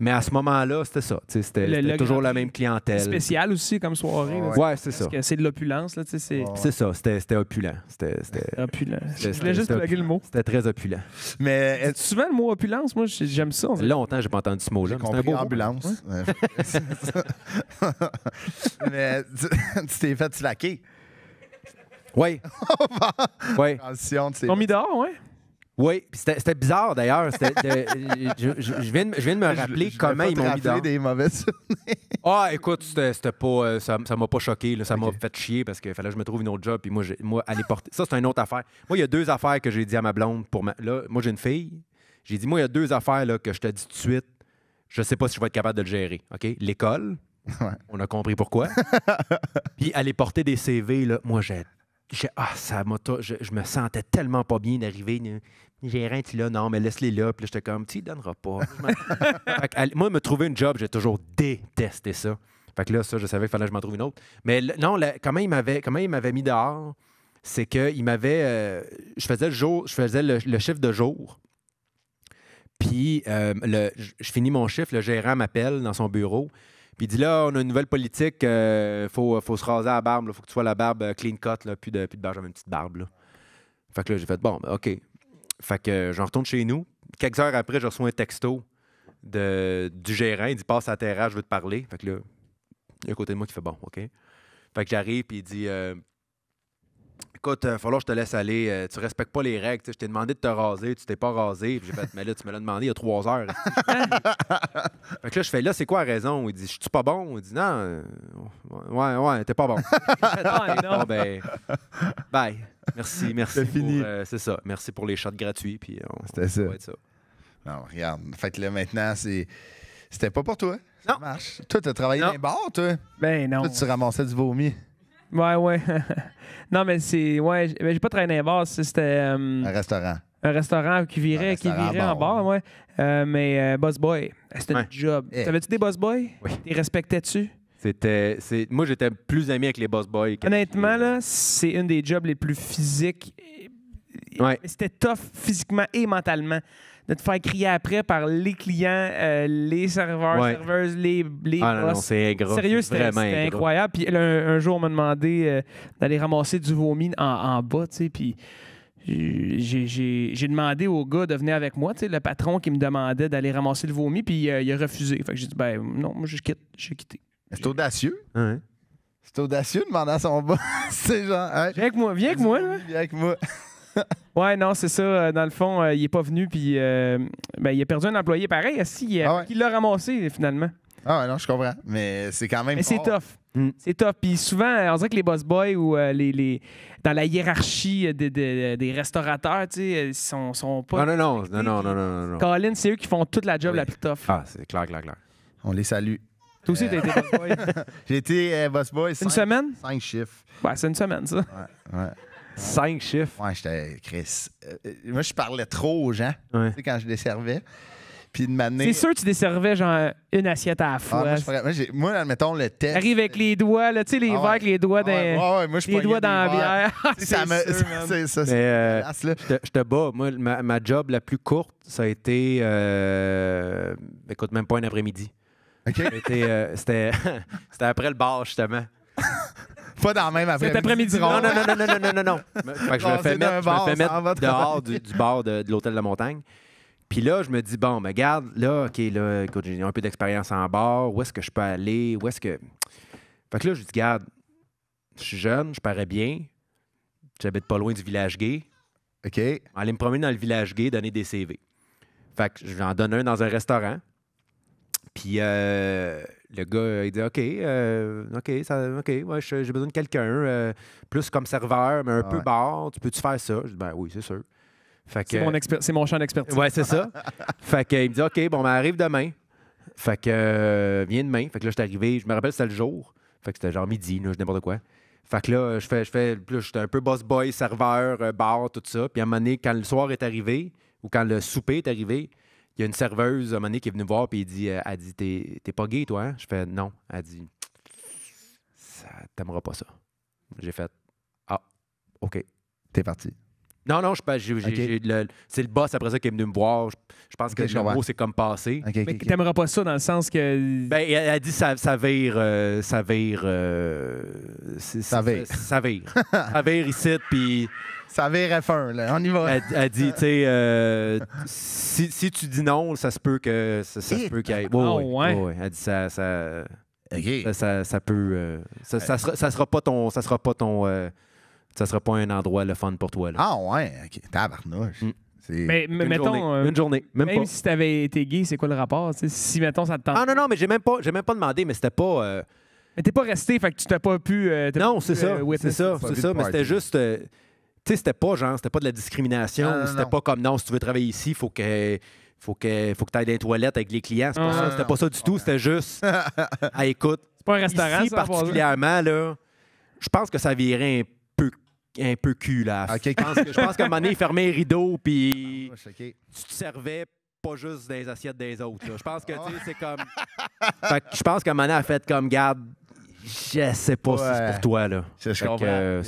Mais à ce moment-là, c'était ça. C'était toujours la même clientèle. Spécial aussi comme soirée. ouais, c'est ça. Parce que c'est de l'opulence. là, C'est C'est ça, c'était opulent. C'était opulent. Je voulais juste plaguer le mot. C'était très opulent. Mais souvent le mot opulence, moi j'aime ça. Longtemps, j'ai pas entendu ce mot-là. C'est un beau ambulance. <laughs> Mais tu t'es fait slacker. Oui. <laughs> oui. Transition, tu mis dehors, ouais. Oui, c'était bizarre d'ailleurs. je, viens de, me rappeler comment ils m'ont mis dans. des mauvaises Ah, écoute, euh, ça ne m'a pas choqué. ça m'a fait chier parce qu'il fallait que je me trouve une autre job. Puis moi, moi aller porter. Ça, c'est une autre affaire. Moi, il y a deux affaires que j'ai dit à ma blonde. Pour moi, j'ai une fille. J'ai dit, moi, il y a deux affaires là, que je te dis tout de suite. Je sais pas si je vais être capable de le gérer. OK? L'école. On a compris pourquoi. <laughs> Puis aller porter des CV, là, moi, j'ai je, ah, ça je, je, me sentais tellement pas bien d'arriver. Gérant, tu là, non, mais laisse-les là. Puis j'étais comme, tu ne donneras pas. <laughs> moi, me trouver une job, j'ai toujours détesté ça. Fait que là, ça, je savais qu'il fallait que je m'en trouve une autre. Mais non, comment il m'avait, comment il m'avait mis dehors, c'est qu'il m'avait. Euh, je faisais le jour, je faisais le, chiffre de jour. Puis euh, je finis mon chiffre, le gérant m'appelle dans son bureau. Puis il dit là, on a une nouvelle politique, il euh, faut, faut, se raser à la barbe, il faut que tu sois la barbe euh, clean cut, là, plus, de, plus de barbe, une petite barbe. Fait que là, j'ai fait bon, ben, OK. Fait que euh, j'en retourne chez nous. Quelques heures après, je reçois un texto de, du gérant. Il dit Passe à la je veux te parler. Fait que là, il y a un côté de moi qui fait bon, OK. Fait que j'arrive, puis il dit Écoute, il va falloir que je te laisse aller. Tu euh, tu respectes pas les règles. Je t'ai demandé de te raser. Tu t'es pas rasé. J'ai fait, mais là, tu me l'as demandé il y a trois heures. <laughs> fait là, je fais, là, c'est quoi la raison? Il dit, je suis pas bon? Il dit, non. Euh, ouais, ouais, t'es pas bon. <laughs> Ah, non, non. ben, bye. Merci, merci. C'est fini. Euh, c'est ça. Merci pour les shots gratuits. Puis C'était ça. Non, regarde. Faites-le maintenant, c'est. C'était pas pour toi. Ça Non. marche. Toi, as travaillé dans les bords toi. Ben non. Toi, tu ramassais du vomi. Ouais, ouais. <laughs> non, mais c'est. Ouais, ben, j'ai pas travaillé un c'était. Euh, un restaurant. un restaurant qui virait, qui virait en bar, ouais. Euh, mais euh, Boss Boy, c'était Ouais. job. Eh. T'avais-tu des Boss Boy? Oui. T'es respectais-tu? C'était, c'est, moi, j'étais plus ami avec les boss boys. Honnêtement, là, c'est une des jobs les plus physiques. C'était tough physiquement et mentalement de te faire crier après par les clients, euh, les serveurs, serveuses, les, les ah, non, non, c'est Sérieux, c'était incroyable. Puis un, jour, on m'a demandé euh, d'aller ramasser du vomi en, bas, tu sais, puis j'ai demandé au gars de venir avec moi, le patron qui me demandait d'aller ramasser le vomi, puis euh, il a refusé. Fait que j'ai dit, ben non, moi je quitte, j'ai quitté. C'est audacieux. Hein? C'est audacieux de demander à son <laughs> boss, c'est genre. viens avec moi, viens avec moi. Viens avec moi. <laughs> ouais, non, c'est ça. Euh, dans le fond, euh, il n'est pas venu, puis euh, ben, il a perdu un employé pareil. Si, ah Il l'a ramassé finalement. Ah non, je comprends. Mais c'est quand même. Mais c'est tough. Mm. C'est tough. Puis souvent, on dirait que les boss boys ou les, les, dans la hiérarchie des, restaurateurs, tu sais, ils sont, sont pas. Non, non, non, non, non, non, Colin, c'est eux qui font toute la job la plus tough. Ah, c'est clair, clair, clair. On les salue. Toi aussi, tu t'as été boss boy. <laughs> J'ai été boss boy. Cinq, une semaine? Cinq chiffres. Ouais, c'est une semaine, ça. Ouais, ouais. Cinq chiffres. Ouais, j'étais Chris. Euh, euh, moi, je parlais trop aux gens tu sais, quand je desservais Puis de C'est sûr que tu desservais genre une assiette à la ah, moi, fois. moi, moi, admettons, le test. Arrive avec les doigts, là, tu sais, les ah verres avec les doigts dans, ah les doigts dans la bière. <laughs> <laughs> Ça C'est ça, euh, Je te- bats. Moi, ma, job la plus courte, ça a été. écoute, même pas un après-midi. C'était c'était- <laughs> c'était après le bar, justement. Pas dans le même après-midi. après-midi, non, non, non, non, non, non, non, non. <laughs> Fait que je me fais mettre, dehors du, bord de, l'hôtel de la montagne. Puis là, je me dis, bon, mais garde, là, OK, là, écoute, j'ai un peu d'expérience en bar. Où est-ce que je peux aller? Où est-ce que. Fait que là, je dis, regarde, je suis jeune, je parais bien. J'habite pas loin du village gay. OK. Aller me promener dans le village gay, donner des CV. Fait que j'en donne un dans un restaurant. Puis euh, le gars, euh, il dit OK, euh, OK, OK, ouais, j'ai besoin de quelqu'un, euh, plus comme serveur, mais un ah peu bar. Tu peux-tu faire ça? Je dis Ben oui, c'est sûr. C'est mon, mon, champ d'expertise. Ouais, c'est ça. <laughs> fait que, il me dit OK, bon, mais ben, arrive demain. Fait que, viens demain. Fait que là, je suis arrivé, je me rappelle, c'était le jour. Fait que c'était genre midi, là, n'importe quoi. Fait que là, je fais, je fais, j'étais un peu boss boy, serveur, bar, tout ça. Puis à un moment donné, quand le soir est arrivé, ou quand le souper est arrivé, il y a une serveuse, à un qui est venue me voir, puis il dit, elle dit, euh, t'es pas gay, toi? Hein? Je fais, non. Elle dit, T'aimeras pas ça. J'ai fait, ah, OK. T'es parti. Non, non, je c'est le boss après ça qui est venu me voir. Je, pense que le mot, c'est comme passé. mais t'aimeras pas ça dans le sens que. Ben, elle, dit ça, euh, euh, ça vire. ça vire. ça vire. Ça, ça vire. ça vire ici, puis. Ça verrait fin, là. On y va. Elle, dit, tu sais, euh, si, tu dis non, ça se peut que ça, se peut qu'il y ait. Oh, ouais. Elle dit ça. ça... Okay. Ça, ça, peut. Euh, ça, sera, pas ton. Ça sera pas ton. Euh, ça sera pas un endroit le fun pour toi. Là. Ah ouais, ok. Tabarnouche. Mm. Mais, mettons. une journée. Même, si t'avais été gay, c'est quoi le rapport? Si, mettons, ça te tente. Ah non, non, mais j'ai même pas, j'ai même pas demandé, mais c'était pas. Mais t'es pas resté, fait que tu t'es pas pu. non, c'est ça. c'est ça. C'est ça, mais c'était juste. Tu sais, c'était pas genre, c'était pas de la discrimination, c'était pas comme non, si tu veux travailler ici, faut que faut que faut que t'ailles dans les toilettes avec les clients, pas ah, c'était pas ça du tout, c'était juste à <laughs> écoute, c'est pas un restaurant ici, particulièrement là, je pense que ça virait un peu un peu cul là. Ah, je pense que je pense qu'à un moment donné, les rideaux puis ah, tu te servais pas juste des assiettes des autres. Je pense que tu sais, c'est comme. <laughs> Fait que je pense que a fait comme garde. Je sais pas si c'est pour toi, là. C'est ce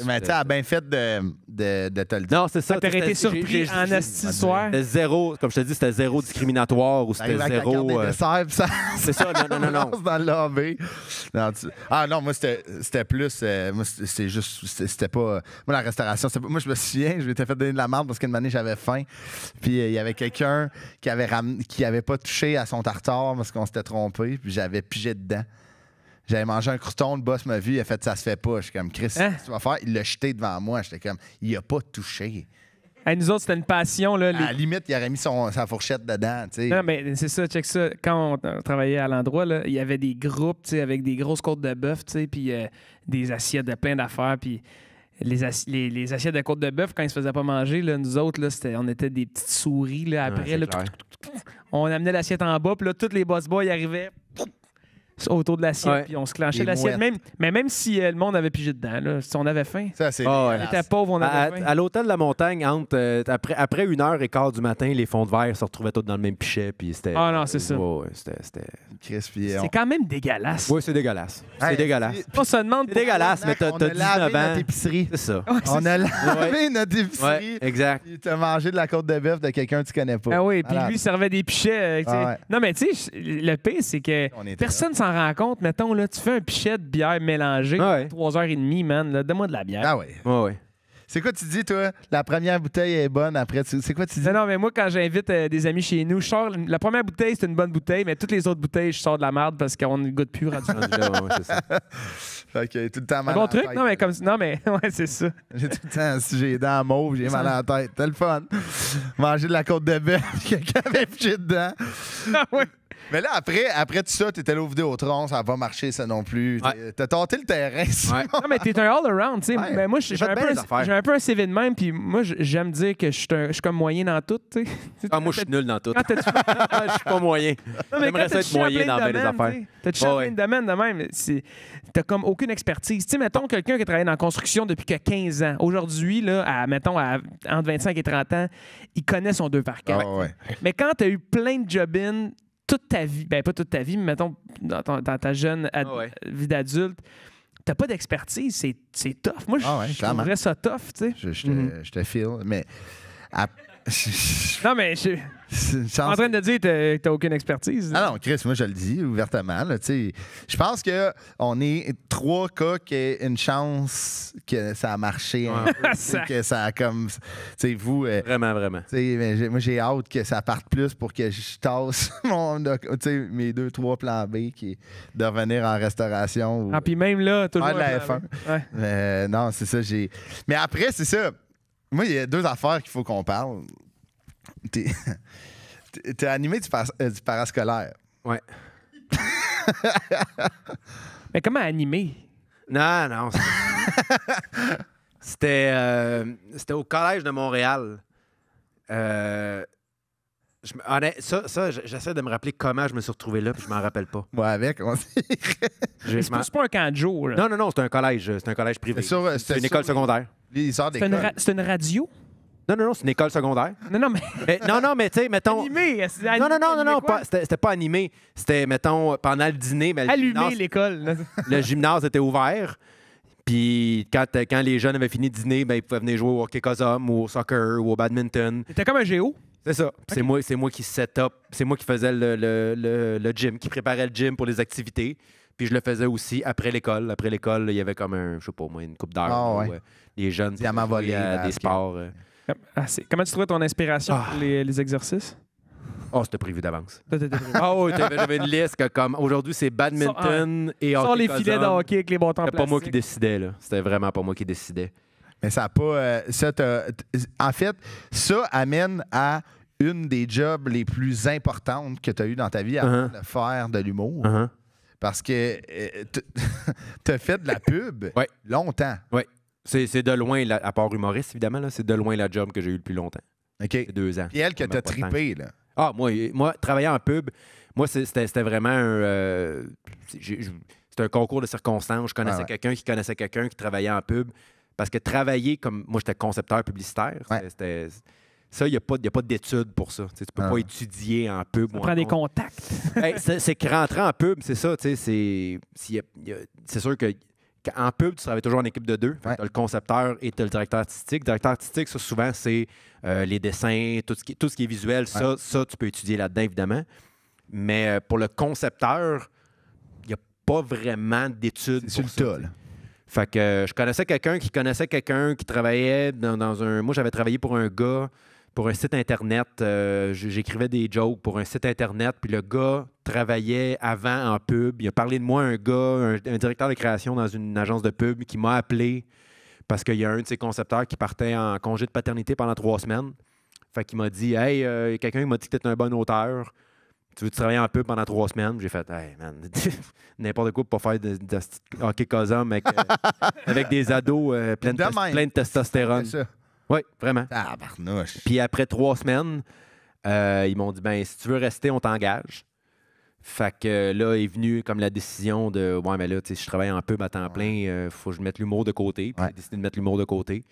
Mais euh, tu as bien fait de, de, de, te le dire. Non, c'est ça. T'aurais été surpris en asti soir. zéro, comme je te dis, c'était zéro discriminatoire ou c'était zéro. C'est euh, ça... <laughs> C'est ça, non, non, non. non. dans <laughs> le Ah non, moi, c'était plus. Euh, moi, c'est juste. C'était pas. Moi, la restauration, pas... Moi, je me souviens, je m'étais fait donner de la marde parce qu'une année, j'avais faim. Puis il y avait quelqu'un qui avait, qui avait pas touché à son tartare parce qu'on s'était trompé. Puis j'avais pigé dedans. J'avais mangé un crouton, le boss m'a vu, il a fait ça se fait pas. Je suis comme Chris, hein? tu vas faire? Il l'a jeté devant moi. J'étais comme il a pas touché. nous autres, c'était une passion. À la limite, il aurait mis sa fourchette dedans. sais. Non, mais c'est ça, check ça. Quand on euh, travaillait à l'endroit, il y avait des groupes avec des grosses côtes de bœuf, puis euh, des assiettes de plein d'affaires. Puis les, assiettes de côtes de bœuf, quand ils se faisaient pas manger, là, nous autres, là, on était des petites souris. Là, après, là, on amenait l'assiette en bas, puis là, tous les boss boys arrivaient autour de l'assiette, puis on se clenchait l'assiette. Même, mais même si euh, le monde avait pigé dedans, là, si on avait faim, ça, ah on était pauvre, on avait faim. À, l'hôtel de la montagne, euh, après, après une heure et quart du matin, les fonds de verre se retrouvaient tous dans le même pichet, puis c'était... Ah non, c'est ça. c'était... c'était... C'est quand même dégueulasse. Oui, c'est dégueulasse. c'est dégueulasse. On se demande... C'est dégueulasse, mais t'as on a lavé épicerie. C'est ça. On a lavé notre épicerie. exact. Puis t'as mangé de la côte de bœuf de quelqu'un que tu connais pas. Ah oui, puis lui, lui servait des pichets. Euh, ah non, mais tu sais, le pire, c'est que personne rencontre, mettons, là, tu fais un pichet de bière mélangée, trois ouais. 3h30, man. là, Donne-moi de la bière. Ah oui. Ouais, ouais. C'est quoi tu dis, toi? La première bouteille est bonne, après C'est quoi tu dis? Non, mais moi, quand j'invite euh, des amis chez nous, je sors. La première bouteille, c'est une bonne bouteille, mais toutes les autres bouteilles, je sors de la merde parce qu'on ne goûte plus rendu c'est ça. <laughs> tout le temps bon truc? Non, mais comme. Non, mais. <laughs> Ouais, c'est ça. J'ai tout le temps, si j'ai les dents mauves, j'ai mal à la tête. tellement le fun. Manger de la côte de bœuf, <laughs> quelqu'un avait piché dedans. Ah ouais. Mais là, après, après tout ça, t'es allé au Vidéotron, ça va marcher, ça non plus. T'as tenté le terrain. Ouais. Non, mais t'es un all-around, tu sais. Mais moi, j'ai un, un, peu un CV de même, puis moi, j'aime dire que je suis comme moyen dans tout, Ah, moi, je suis nul dans tout. <laughs> Ah, je suis pas moyen. J'aimerais ça être moyen dans les affaires. T'as touché une de de même. T'as comme aucune expertise. Tu sais, mettons quelqu'un qui travaille dans la construction depuis que 15 ans. Aujourd'hui, là, mettons, entre 25 et 30 ans, il connaît son 2 par 4. Ah, mais quand t'as eu plein de job toute ta vie, ben pas toute ta vie, mais mettons dans, ta jeune ah vie d'adulte, t'as pas d'expertise, c'est, c'est tough. Moi, ah je trouverais ça tough, tu sais. Je, te, mhm. feel, mais... non, mais je une En train de dire que tu n'as aucune expertise. Ah non, Chris, moi je le dis ouvertement. je pense qu'on est trois cas qui une chance que ça a marché hein. <laughs> que ça comme. sais, vous. Euh, vraiment, vraiment. moi j'ai hâte que ça parte plus pour que je tasse <laughs> mon, mes deux, trois plans B qui de revenir en restauration. Ou, ah, puis même là, tout le monde. la f non, c'est ça, j'ai. Mais après, c'est ça. Moi, il y a deux affaires qu'il faut qu'on parle. <laughs> T'es animé du, euh, parascolaire. Ouais. <laughs> Mais comment animé? Non, non. <laughs> Euh, c'était au collège de Montréal. Euh, ça, j'essaie de me rappeler comment je me suis retrouvé là, puis je m'en rappelle pas. Moi avec, on C'est pas, un camp de là. Non, non, non, c'est un collège, c'est un collège privé. C'est une école secondaire. c'est une radio? Non, non, non, c'est une école secondaire. Non, non, mais. non, non, mais tu sais, mettons. Non, non, non, non, non c'était pas animé. C'était, mettons, pendant le dîner. Mais l'école. le gymnase était ouvert. Puis quand, euh, quand les jeunes avaient fini de dîner, ben, ils pouvaient venir jouer au hockey ou au soccer ou au badminton. C'était comme un géo. C'est ça. C'est moi, moi qui set up, c'est moi qui faisais le, gym, qui préparais le gym pour les activités. Puis je le faisais aussi après l'école. Après l'école, il y avait comme un, je sais pas moi, une coupe d'heure. Ah, où euh, Les jeunes, diamant des sports. Euh. Ah, comment tu trouves ton inspiration pour ah. les, exercices? Oh, c'était prévu d'avance. Oh, Ah oui, j'avais une liste comme aujourd'hui, c'est badminton et hockey. les filets de d'hockey avec les bâtons en C'était pas moi qui décidais, là. C'était vraiment pas moi qui décidais. Mais ça a pas. Euh, ça en fait, ça amène à une des jobs les plus importantes que tu as eues dans ta vie avant uh-huh. de faire de l'humour. Uh-huh. Parce que euh, tu <laughs> as fait de la pub longtemps. Oui. C'est de loin, à part humoriste, évidemment, c'est de loin la job que j'ai eu le plus longtemps. OK. Deux ans. Et elle que t'as trippé? là. Ah, moi, moi, travailler en pub, moi, c'était vraiment un. Euh, un concours de circonstances. Je connaissais ah, quelqu'un qui connaissait quelqu'un qui travaillait en pub. Parce que travailler comme. Moi, j'étais concepteur publicitaire. Ça, il n'y a pas, pas d'études pour ça. Tu tu peux ah. pas étudier en pub. On des contacts. Ben, c'est que rentrer en pub, c'est ça. C'est sûr que en pub, tu travailles toujours en équipe de deux. Tu as le concepteur et tu as le directeur artistique. Le directeur artistique, ça, souvent, c'est euh, les dessins, tout ce, qui, tout ce qui est visuel. Ça, ça, tu peux étudier là-dedans, évidemment. Mais euh, pour le concepteur, il n'y a pas vraiment d'études. C'est Fait que euh, je connaissais quelqu'un qui connaissait quelqu'un qui travaillait dans un. Moi, j'avais travaillé pour un gars pour un site Internet. Euh, j'écrivais des jokes pour un site Internet, puis le gars travaillait avant en pub. Il a parlé de moi, un gars, un, directeur de création dans une agence de pub qui m'a appelé parce qu'il y a un de ses concepteurs qui partait en congé de paternité pendant trois semaines. Fait qu'il m'a dit Hey, euh, quelqu'un m'a dit que es un bon auteur. Tu veux travailler en pub pendant trois semaines? J'ai fait, hey man, <laughs> n'importe quoi pour pas faire de, de hockey euh, avec, des ados pleins plein de, testostérone. Oui, vraiment. Ah, Tabarnouche. Puis après trois semaines, euh, ils m'ont dit ben si tu veux rester, on t'engage. Fait que là est venu comme la décision de ouais mais là tu sais je travaille un peu à temps plein, euh, faut que je mette l'humour de côté. Puis j'ai décidé de mettre l'humour de côté.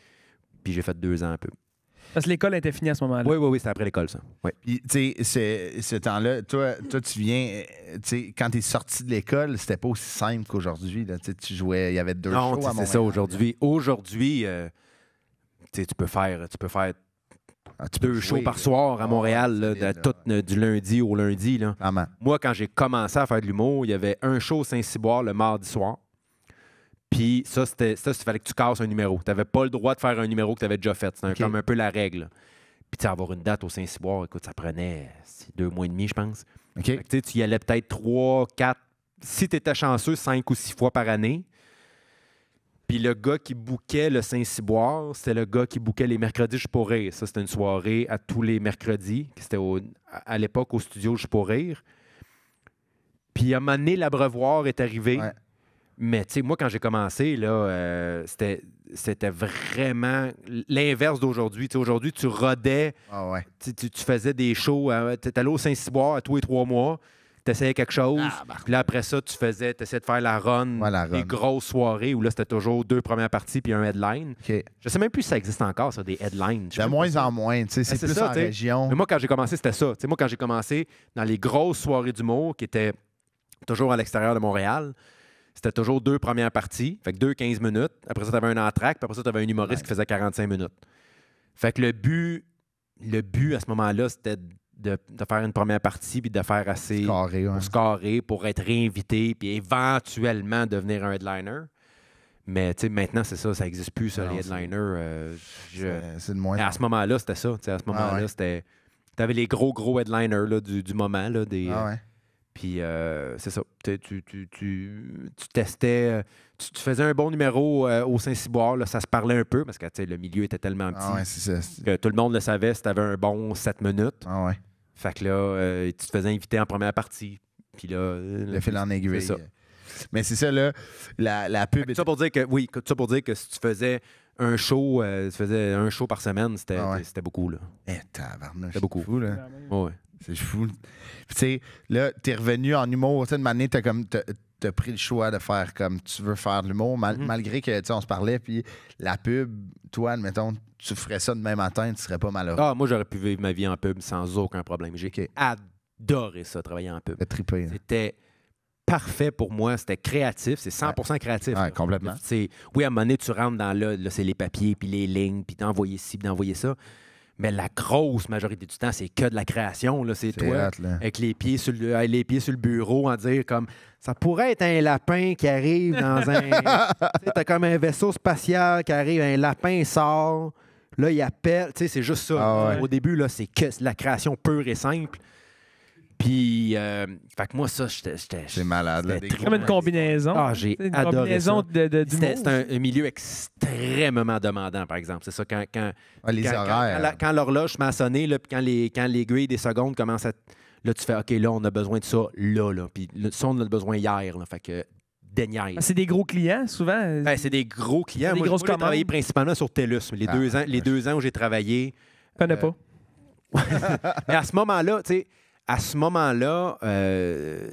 Puis j'ai fait deux ans un peu. Parce que l'école était finie à ce moment-là. Oui, oui, oui, c'était après l'école, ça. Oui. tu sais, ce temps-là, toi, toi, tu viens, euh, tu sais, quand tu es sorti de l'école, c'était pas aussi simple qu'aujourd'hui. Tu jouais, il y avait deux non, Non, c'est ça, aujourd'hui. Aujourd'hui, tu peux faire, tu peux faire ah, deux shows par soir à ah, Montréal, euh, du lundi au lundi. Là. Moi, quand j'ai commencé à faire de l'humour, il y avait un show au Saint-Cyboire le mardi soir. Puis ça, c'était ça, il fallait que tu casses un numéro. Tu n'avais pas le droit de faire un numéro que tu avais déjà fait. C'était comme un peu la règle. Puis avoir une date au Saint-Cyboire, écoute, ça prenait deux mois et demi, je pense. tu y allais peut-être trois, quatre, si tu étais chanceux, cinq ou six fois par année. Puis le gars qui bouquait le Saint-Cyboire, c'était le gars qui bouquait les mercredis Je pour Ça, c'était une soirée à tous les mercredis. C'était à l'époque au studio Je pour rire. Puis à un moment donné, l'abreuvoir est arrivé. Mais tu sais, moi, quand j'ai commencé, là, euh, c'était, c'était vraiment l'inverse d'aujourd'hui. Aujourd'hui, tu rodais, ah tu, faisais des shows, hein, tu allé au Saint-Cyboire à tous les trois mois t'essayais quelque chose. Ah, bah. Puis là, après ça, tu faisais, t'essayais de faire la run, des grosses soirées où là, c'était toujours deux premières parties puis un headline. Je sais même plus si ça existe encore, ça, des headlines. De moins en moins, tu sais, ben, c'est plus ça, en région. Mais moi, quand j'ai commencé, c'était ça. moi, quand j'ai commencé dans les grosses soirées d'humour qui étaient toujours à l'extérieur de Montréal, c'était toujours deux premières parties, fait que deux 15 minutes. Après ça, tu avais un entraque, puis après ça, tu un humoriste qui faisait 45 minutes. Fait que le but, le but à ce moment-là, c'était de, faire une première partie puis de faire assez scorer, pour être réinvité puis éventuellement devenir un headliner. Mais maintenant, c'est ça, ça n'existe plus, ça, les headliners. Euh, c'est de moins. À ce moment-là, c'était ça. À ce ah, moment-là, c'était. les gros, gros headliners du, moment. Là, des, ah ouais. Euh, puis euh, c'est ça. Tu, tu, tu, testais, tu, faisais un bon numéro au Saint-Cyboire, ça se parlait un peu parce que le milieu était tellement ah, petit que tout le monde le savait si tu avais un bon 7 minutes. Ah ouais. Fait que là, euh, tu te faisais inviter en première partie. Puis là. Euh, Le fil en aiguille. Ça. Mais c'est ça, là. La, la pub. Tout Ça pour dire que, oui, ça pour dire que si tu faisais un show, euh, tu faisais un show par semaine, c'était ah c'était beaucoup, là. Eh, C'était beaucoup. Fou, là. Ouais. C'est fou. Tu sais, là, t'es revenu en humour. Tu sais, de année, t'as comme as pris le choix de faire comme tu veux faire de l'humour, mhm. malgré que, tu sais, on se parlait, puis la pub, toi, admettons, tu ferais ça de demain matin, tu serais pas malheureux. Ah, moi, j'aurais pu vivre ma vie en pub sans aucun problème. J'ai adoré ça, travailler en pub. Hein. C'était parfait pour moi. C'était créatif. C'est 100 créatif. Ouais, complètement. oui, à un moment donné, tu rentres dans là, c'est les papiers, puis les lignes, puis d'envoyer ci, puis d'envoyer ça mais la grosse majorité du temps, c'est que de la création. C'est toi avec les pieds, sur le, les pieds sur le bureau en dire comme ça pourrait être un lapin qui arrive dans un. <laughs> Tu as comme un vaisseau spatial qui arrive, un lapin sort, là, il appelle. Tu sais, c'est juste ça. Ah Au début, c'est que la création pure et simple. Puis, euh, fait que moi, ça, j'étais. C'est malade. C'est comme une combinaison. Ah, j'ai adoré. Combinaison De, c'est un, milieu extrêmement demandant, par exemple. C'est ça, quand. quand ah, quand, l'horloge m'a sonné, là, puis quand les quand des secondes commence à. Là, tu fais OK, là, on a besoin de ça, là, là. Puis, le, ça, on a besoin hier, là. Fait que dernière ah, c'est des gros clients, souvent? Ben, c'est des gros clients. Des moi, j'ai travaillé principalement sur TELUS. Les, ah, deux, ans, les deux ans où j'ai travaillé... Connais pas. Euh, <laughs> Mais à ce moment-là, tu sais, à ce moment-là, euh,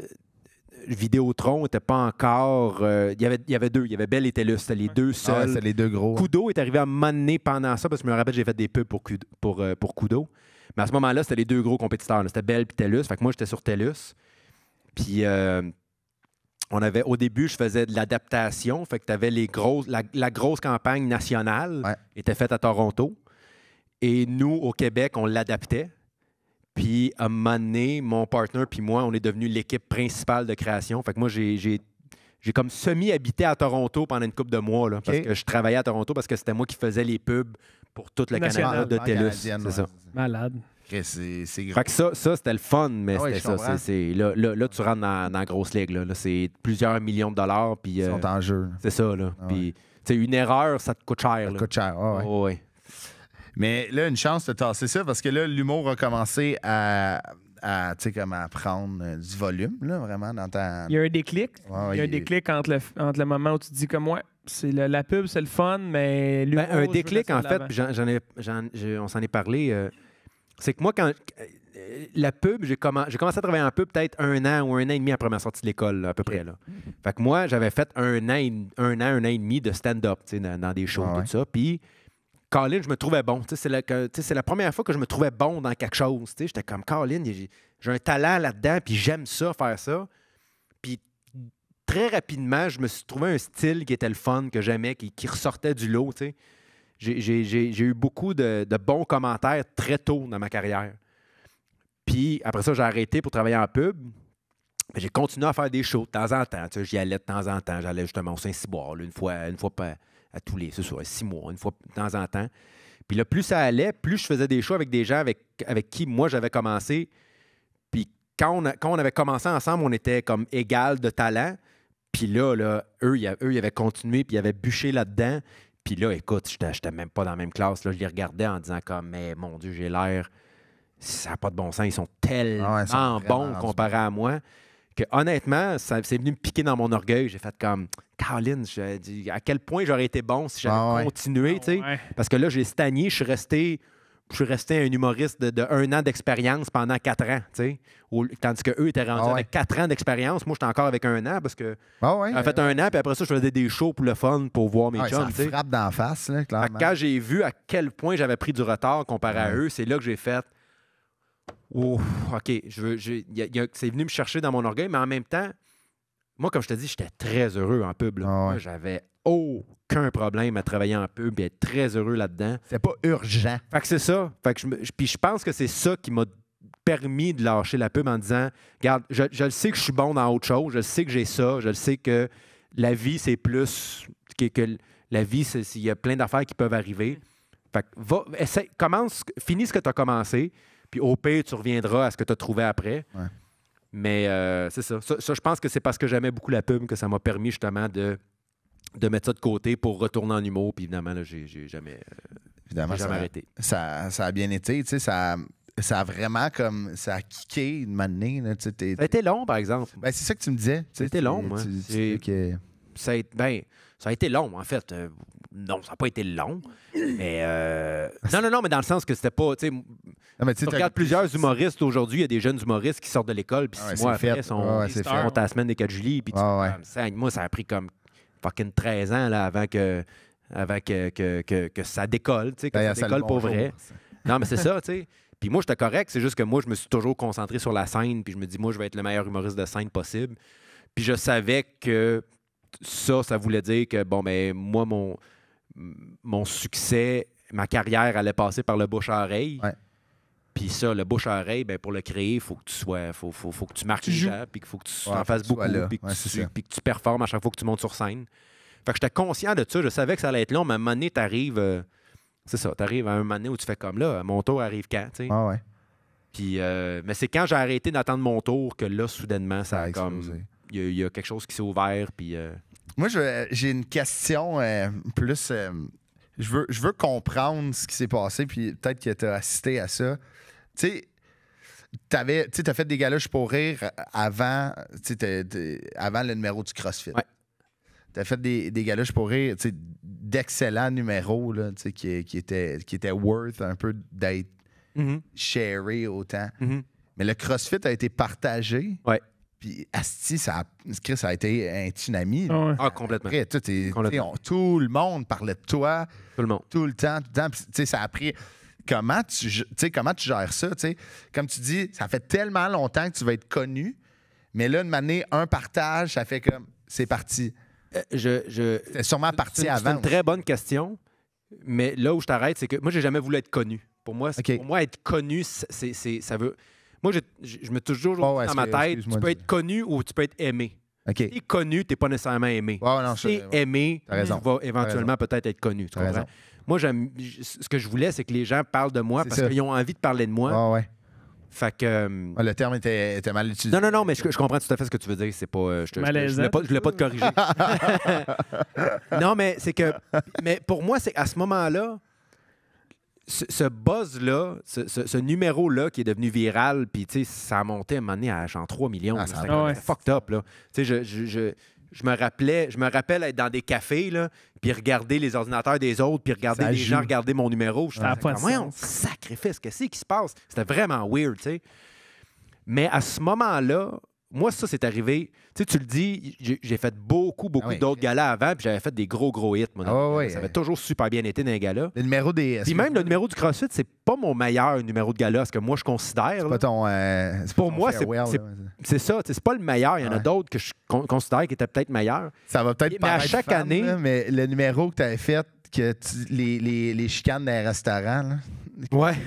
Vidéotron n'était pas encore. Euh, il, y avait, y avait deux. Il y avait Belle et TELUS. C'était les deux ah seuls. c'était les deux gros. Kudo est arrivé à m'amener pendant ça, parce que je me rappelle, j'ai fait des pubs pour, Kudo, pour, euh, Mais à ce moment-là, c'était les deux gros compétiteurs. C'était Belle et TELUS. Fait que moi, j'étais sur TELUS. Puis. on avait, au début, je faisais de l'adaptation. Fait que tu avais les grosses, la, grosse campagne nationale était faite à Toronto. Et nous, au Québec, on l'adaptait. Puis à un moment donné, mon partner puis moi, on est devenu l'équipe principale de création. Fait que moi, j'ai comme semi-habité à Toronto pendant une couple de mois, parce que je travaillais à Toronto parce que c'était moi qui faisais les pubs pour tout le Canada de ah, TELUS. ça. Malade. c'est Fait que ça, ça c'était le fun, mais ah c'était ça. là, tu rentres dans, la grosse ligue. c'est plusieurs millions de dollars. Ils sont euh, en jeu. C'est ça. Là. Ah une erreur, ça te coûte cher. Ça te coûte cher, ah mais là, une chance de tasser ça parce que là, l'humour a commencé à prendre euh, du volume, vraiment, dans ta... Il y a un déclic. il y a un déclic entre le, moment où tu te dis comme, moi, c'est la pub, c'est le fun, mais... Ben, l'humour... un déclic, en fait, j'en, ai, on s'en est parlé, euh, c'est que moi, quand... Euh, la pub, j'ai, j'ai commencé à travailler en pub peut-être un an ou un an et demi après ma sortie de l'école, à peu près. Là. Fait que moi, j'avais fait un an, un an, un et demi de stand-up dans, dans des shows, tout ça. Puis Caroline, je me trouvais bon. C'est la, première fois que je me trouvais bon dans quelque chose. J'étais comme Caroline, j'ai un talent là-dedans, puis j'aime ça, faire ça. Puis très rapidement, je me suis trouvé un style qui était le fun, que j'aimais, qui, ressortait du lot. J'ai eu beaucoup de, bons commentaires très tôt dans ma carrière. Puis après ça, j'ai arrêté pour travailler en pub. J'ai continué à faire des shows de temps en temps. J'y allais de temps en temps. J'allais justement au Saint-Cyboire, une fois, une fois par à tous les, ce serait six mois, une fois de temps en temps. Puis là, plus ça allait, plus je faisais des shows avec des gens avec, avec qui moi j'avais commencé. Puis quand on, quand on avait commencé ensemble, on était comme égal de talent. Puis là, là eux, ils, avaient continué, puis ils avaient bûché là-dedans. Puis là, écoute, je n'étais même pas dans la même classe. Là, je les regardais en disant comme, mais mon Dieu, j'ai l'air... Ça n'a pas de bon sens. Ils sont ah tellement bons comparé à moi honnêtement, ça, c'est venu me piquer dans mon orgueil. J'ai fait comme, Caroline j'ai dit à quel point j'aurais été bon si j'avais ah continué, ah tu sais. Parce que là, j'ai stagné, je suis resté. Je resté un humoriste de, un an d'expérience pendant quatre ans, tu sais. tandis qu'eux étaient rendus ah avec quatre ans d'expérience. Moi, j'étais encore avec un an parce que. en fait, un an, puis après ça, je faisais des shows pour le fun, pour voir mes chums. Ça frappe d'en face, clairement. Quand j'ai vu à quel point j'avais pris du retard comparé à eux, c'est là que j'ai fait OK, je veux, c'est venu me chercher dans mon orgueil, mais en même temps, moi, comme je te dis, j'étais très heureux en pub. Là. Ah j'avais aucun problème à travailler en pub et être très heureux là-dedans. C'est pas urgent. Fait que c'est ça. je, puis je pense que c'est ça qui m'a permis de lâcher la pub en disant Regarde, je, le sais que je suis bon dans autre chose, je le sais que j'ai ça, je le sais que la vie, c'est plus que, la vie, il y a plein d'affaires qui peuvent arriver. Fait que va, commence, finis ce que tu as commencé au pire, tu reviendras à ce que tu as trouvé après. Mais euh, c'est ça. ça. je pense que c'est parce que j'aimais beaucoup la pub que ça m'a permis justement de, mettre ça de côté pour retourner en humour. Puis évidemment, là, j'ai, jamais, euh, évidemment, arrêté. Ça, a bien été. Tu sais, ça, a, ça vraiment comme. Ça a kické une manée. Là, tu ça a été long, par exemple. Ben, c'est ça que tu me disais. C'était long, moi. ça, a, ben, ça a été long, en fait. Euh, non, ça n'a pas été long. Mais euh, non, non, non, mais dans le sens que c'était pas. Tu regardes plusieurs humoristes aujourd'hui, il y a des jeunes humoristes qui sortent de l'école, puis ah mois après, sont, ah ils font la semaine des 4 juillet, puis tu ah moi, ça a pris comme fucking 13 ans là, avant, que, avant que, ça décolle, tu sais, que ça, décolle pour vrai. non, mais c'est ça, tu sais. Puis moi, j'étais correct, c'est juste que moi, je me suis toujours concentré sur la scène, puis je me dis, moi, je vais être le meilleur humoriste de scène possible. Puis je savais que ça, ça voulait dire que, bon, mais ben, moi, mon mon succès, ma carrière allait passer par le bouche à oreille. Puis ça, le bouche à oreille, ben, pour le créer, il faut que tu sois, faut, faut, que tu marques déjà, puis qu'il faut que tu en fasses beaucoup, puis que, tu performes à chaque fois que tu montes sur scène. Fait que j'étais conscient de ça, je savais que ça allait être long, mais à un moment donné, t'arrives, euh, c'est ça, t'arrives à un moment donné où tu fais comme là, mon tour arrive quand, tu sais. Ah ouais. Puis, euh, mais c'est quand j'ai arrêté d'attendre mon tour que là, soudainement, ça, a, comme. Il y, a quelque chose qui s'est ouvert, puis. Euh, moi, j'ai une question euh, plus. Euh, je, veux, comprendre ce qui s'est passé, puis peut-être que tu as assisté à ça. Tu sais, tu as fait des galoches pour rire avant, avant le numéro du CrossFit. Ouais. Tu as fait des, des pour rire, d'excellents numéros qui, qui, étaient, qui worth un peu d'être mm autant. Mm-hmm. Mais le CrossFit a été partagé. Ouais. Puis, Asti, ça a, ça a été un tsunami. Ah, ah, complètement. Après, tout, le monde parlait de toi. Tout le monde. Tout le temps, tout le temps. ça a pris. Comment tu, comment tu gères ça? Comme tu dis, ça fait tellement longtemps que tu vas être connu, mais là, une année, un partage, ça fait comme c'est parti. Euh, je, c'est sûrement parti avant. C'est une très bonne question, mais là où je t'arrête, c'est que moi, j'ai jamais voulu être connu. Pour moi, pour moi être connu, ça veut moi, je, me toujours oh, dans ma tête, tu peux être connu ou tu peux être aimé. Okay. Si connu, tu n'es pas nécessairement aimé. Et si aimé, tu vas éventuellement peut-être être connu. Tu comprends? Moi, ce que je voulais, c'est que les gens parlent de moi parce qu'ils ont envie de parler de moi. ouais. Fait que, euh, le terme était, mal utilisé. Non, non, non, mais je, comprends tout à fait ce que tu veux dire. C'est euh, je, ne voulais pas te corriger. <laughs> <laughs> non, mais c'est que, mais pour moi, c'est à ce moment-là, ce, buzz-là, ce, numéro-là qui est devenu viral, puis ça a monté à un moment à genre 3 millions. Ah, c'est fucked up. Là. Je, me rappelais, je me rappelle être dans des cafés, puis regarder les ordinateurs des autres, puis regarder les gens regarder mon numéro. Je me sacrifice, qu'est-ce qui se passe? C'était vraiment weird. sais. Mais à ce moment-là, moi, ça, c'est arrivé. Tu tu le dis, j'ai fait beaucoup, beaucoup ah d'autres galas avant, puis j'avais fait des gros, gros hits. Ah ça hein. avait toujours super bien été dans les galas. Le numéro des. Puis même le numéro du CrossFit, c'est pas mon meilleur numéro de gala, ce que moi, je considère. C'est pas ton. Euh, Pour moi, c'est ça. C'est pas le meilleur. Il y en a d'autres que je considère qui étaient peut-être meilleurs. Ça va peut-être pas. Mais à chaque année. mais le numéro que tu avais fait, que les, les, les, chicanes des restaurants, là.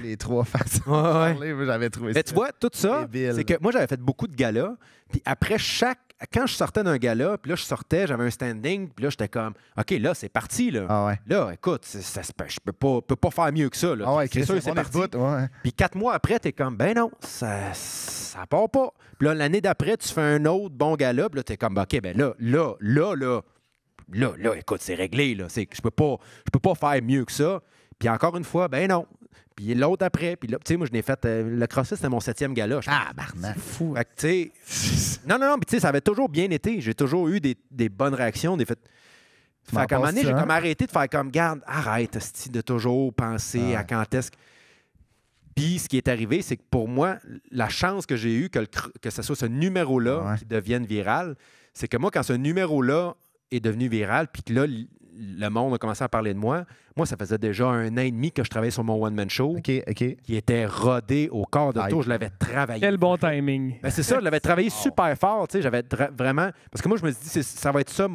Les trois faces J'avais trouvé Mais tu vois, tout ça, c'est que moi, j'avais fait beaucoup de galas. Puis après chaque. Quand je sortais d'un gala, puis là, je sortais, j'avais un standing, puis là, j'étais comme, OK, là, c'est parti, là. Ah là, écoute, je peux pas, peux pas faire mieux que ça, ah c'est sûr, c'est parti. Puis quatre mois après, t'es comme, ben non, ça, ça part pas. Puis là, l'année d'après, tu fais un autre bon gala, puis là, t'es comme, ben OK, ben là, là, là, là, là, là, écoute, c'est réglé, là. Je peux pas, je peux pas faire mieux que ça. Puis encore une fois, ben non, puis l'autre après, puis là, tu sais, moi, je n'ai fait. Euh, le CrossFit, c'était mon septième gala. Ah, c'est fou. tu sais. non, non, non, puis tu sais, ça avait toujours bien été. J'ai toujours eu des, bonnes réactions, des faits. Fait qu'à un moment donné, j'ai comme hein? arrêté de faire comme, garde, arrête, de toujours penser à quand est-ce. Puis ce qui est arrivé, c'est que pour moi, la chance que j'ai eue que, que ce soit ce numéro-là qui devienne viral, c'est que moi, quand ce numéro-là est devenu viral, puis que là, le monde a commencé à parler de moi. Moi, ça faisait déjà un an et demi que je travaillais sur mon one-man show. OK, OK. Qui était rodé au corps de tour. Je l'avais travaillé. Quel bon timing. Ben, c'est ça, je l'avais travaillé super fort. J'avais vraiment. Parce que moi, je me suis dit, ça va être ça,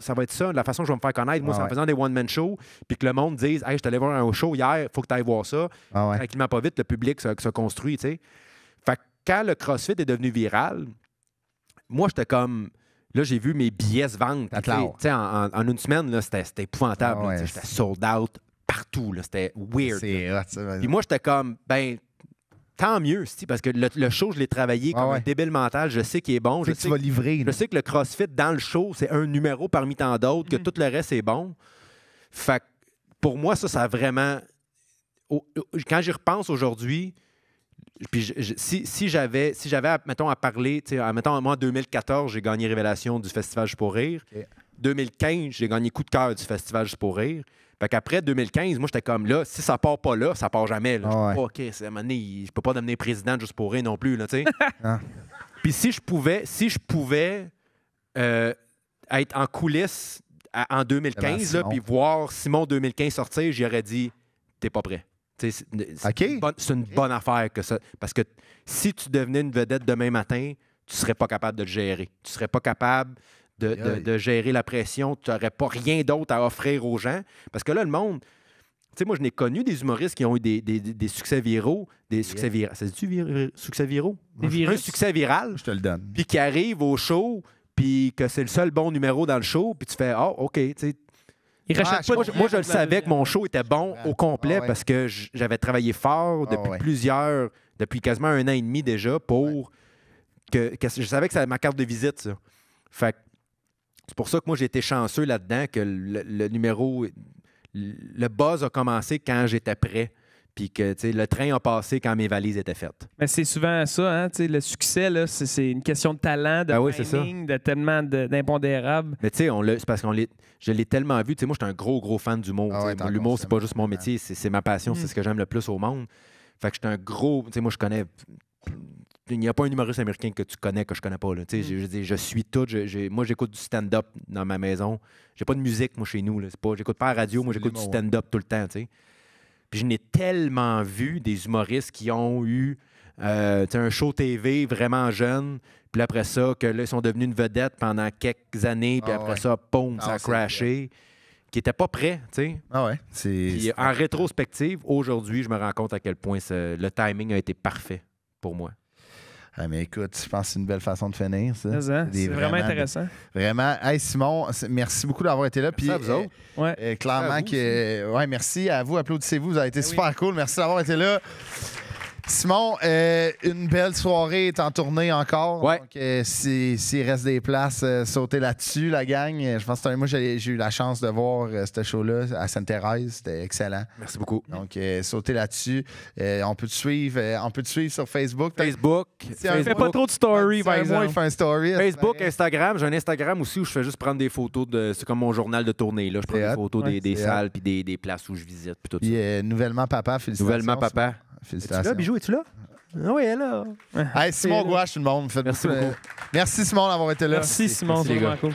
ça va être ça, la façon que je vais me faire connaître. Moi, c'est en ah faisant des one-man shows. Puis que le monde dise, hey, je t'allais voir un show hier, faut que tu ailles voir ça. Ah Tranquillement, pas vite, le public se, se construit. Fait que quand le CrossFit est devenu viral, moi, j'étais comme Là, j'ai vu mes billets se vendre. En, une semaine, c'était épouvantable. C'était ah j'étais sold out partout. C'était weird. Puis moi, j'étais comme, ben, tant mieux, parce que le, show, je l'ai travaillé ah comme un débile mental. Je sais qu'il est bon. Je, sais que Je sais que le CrossFit dans le show, c'est un numéro parmi tant d'autres, que mm-hmm. tout le reste est bon. Fait pour moi, ça, ça a vraiment. Quand j'y repense aujourd'hui, puis si, j'avais, si mettons, à parler, mettons, moi, en 2014, j'ai gagné Révélation du Festival Juste pour rire. 2015, j'ai gagné Coup de cœur du Festival Juste pour rire. Fait qu'après 2015, moi, j'étais comme là, si ça part pas là, ça part jamais. Là. Ah OK, à un moment donné, je peux pas devenir président juste pour rire non plus, là, tu sais. <laughs> Ah. Puis si je pouvais, si je pouvais euh, être en coulisses en 2015, puis voir Simon 2015 sortir, j'aurais dit, t'es pas prêt. C'est une, bonne, affaire que ça. Parce que si tu devenais une vedette demain matin, tu ne serais pas capable de le gérer. Tu ne serais pas capable de, gérer la pression. Tu n'aurais pas rien d'autre à offrir aux gens. Parce que là, le monde. Tu sais, moi, je n'ai connu des humoristes qui ont eu des, succès viraux, des succès viraux. C'est du succès viraux? Un succès viral. Je te le donne. Puis qui arrive au show, puis que c'est le seul bon numéro dans le show, puis tu fais Ah, OK, tu sais, ah, moi, je- le savais que mon show était bon au complet ah, parce que j'avais travaillé fort ah, depuis plusieurs, depuis quasiment un an et demi déjà pour que, je savais que c'était ma carte de visite. Fait c'est pour ça que moi j'ai été chanceux là-dedans que le numéro, le buzz a commencé quand j'étais prêt puis que le train a passé quand mes valises étaient faites. Mais c'est souvent ça, hein? le succès, là, c'est, une question de talent, de ben de tellement d'impondérables. Mais tu sais, c'est parce que je l'ai tellement vu. moi, je suis un gros, gros fan d'humour. Ah l'humour, c'est pas juste mon métier, c'est, ma passion, mm. c'est ce que j'aime le plus au monde. Fait que je suis un gros. moi, je connais. Il n'y a pas un humoriste américain que tu connais que je connais pas. Mm. Je, suis tout. moi, j'écoute du stand-up dans ma maison. J'ai pas de musique, moi, chez nous. Là. Pas, j'écoute pas la radio, moi, j'écoute du stand-up tout le temps je n'ai tellement vu des humoristes qui ont eu euh, un show TV vraiment jeune, puis après ça, que là, ils sont devenus une vedette pendant quelques années, puis ah après ça, boom, ça a ah, crashé, qui n'étaient pas prêts, tu sais. Ah ouais. en rétrospective, aujourd'hui, je me rends compte à quel point le timing a été parfait pour moi. Ah, mais écoute, je pense que c'est une belle façon de finir, hein? C'est vraiment, intéressant. Vraiment. Hey, Simon, merci beaucoup d'avoir été là. Merci à vous euh, euh, clairement, merci à vous, que, ouais, vous. Applaudissez-vous. Vous avez été ben super cool. Merci d'avoir été là. Simon, euh, une belle soirée est en tournée encore. Donc, euh, s'il reste des places, euh, sautez là-dessus, la gang. Je pense que moi, j'ai eu la chance de voir ce show-là à Sainte-Thérèse. C'était excellent. Merci beaucoup. Donc, sautez là-dessus. on, peut te suivre, on peut suivre sur Facebook. Facebook. Facebook. Fais pas trop de story, par exemple. Moi, un story. Facebook, Instagram. J'ai un Instagram aussi où je fais juste prendre des photos. de. C'est comme mon journal de tournée. Là. Je prends des photos des, salles puis des, places où je visite. Puis nouvellement papa, Nouvellement papa. Félicitations. Es-tu là, Bijou, es-tu là? Ah oui, elle est là. Hey, Simon Gouache, tout le monde. Merci beaucoup. Merci, Simon, d'avoir été là. Merci, Simon. Merci, les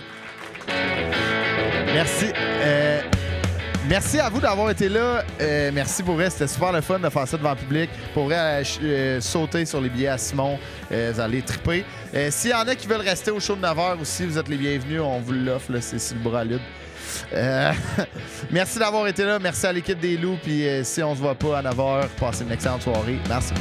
euh, Merci. Merci à vous d'avoir été là. Euh, merci pour vrai. C'était super le fun de faire ça devant le public. Pour vrai, euh, sauter sur les billets à Simon. vous allez triper. S'il y en a qui veulent rester au show de 9h aussi, vous êtes les bienvenus. On vous l'offre. C'est le bras euh, <laughs> merci d'avoir été là. Merci à l'équipe des loups. Puis euh, si on se voit pas à 9h, passez une excellente soirée. Merci.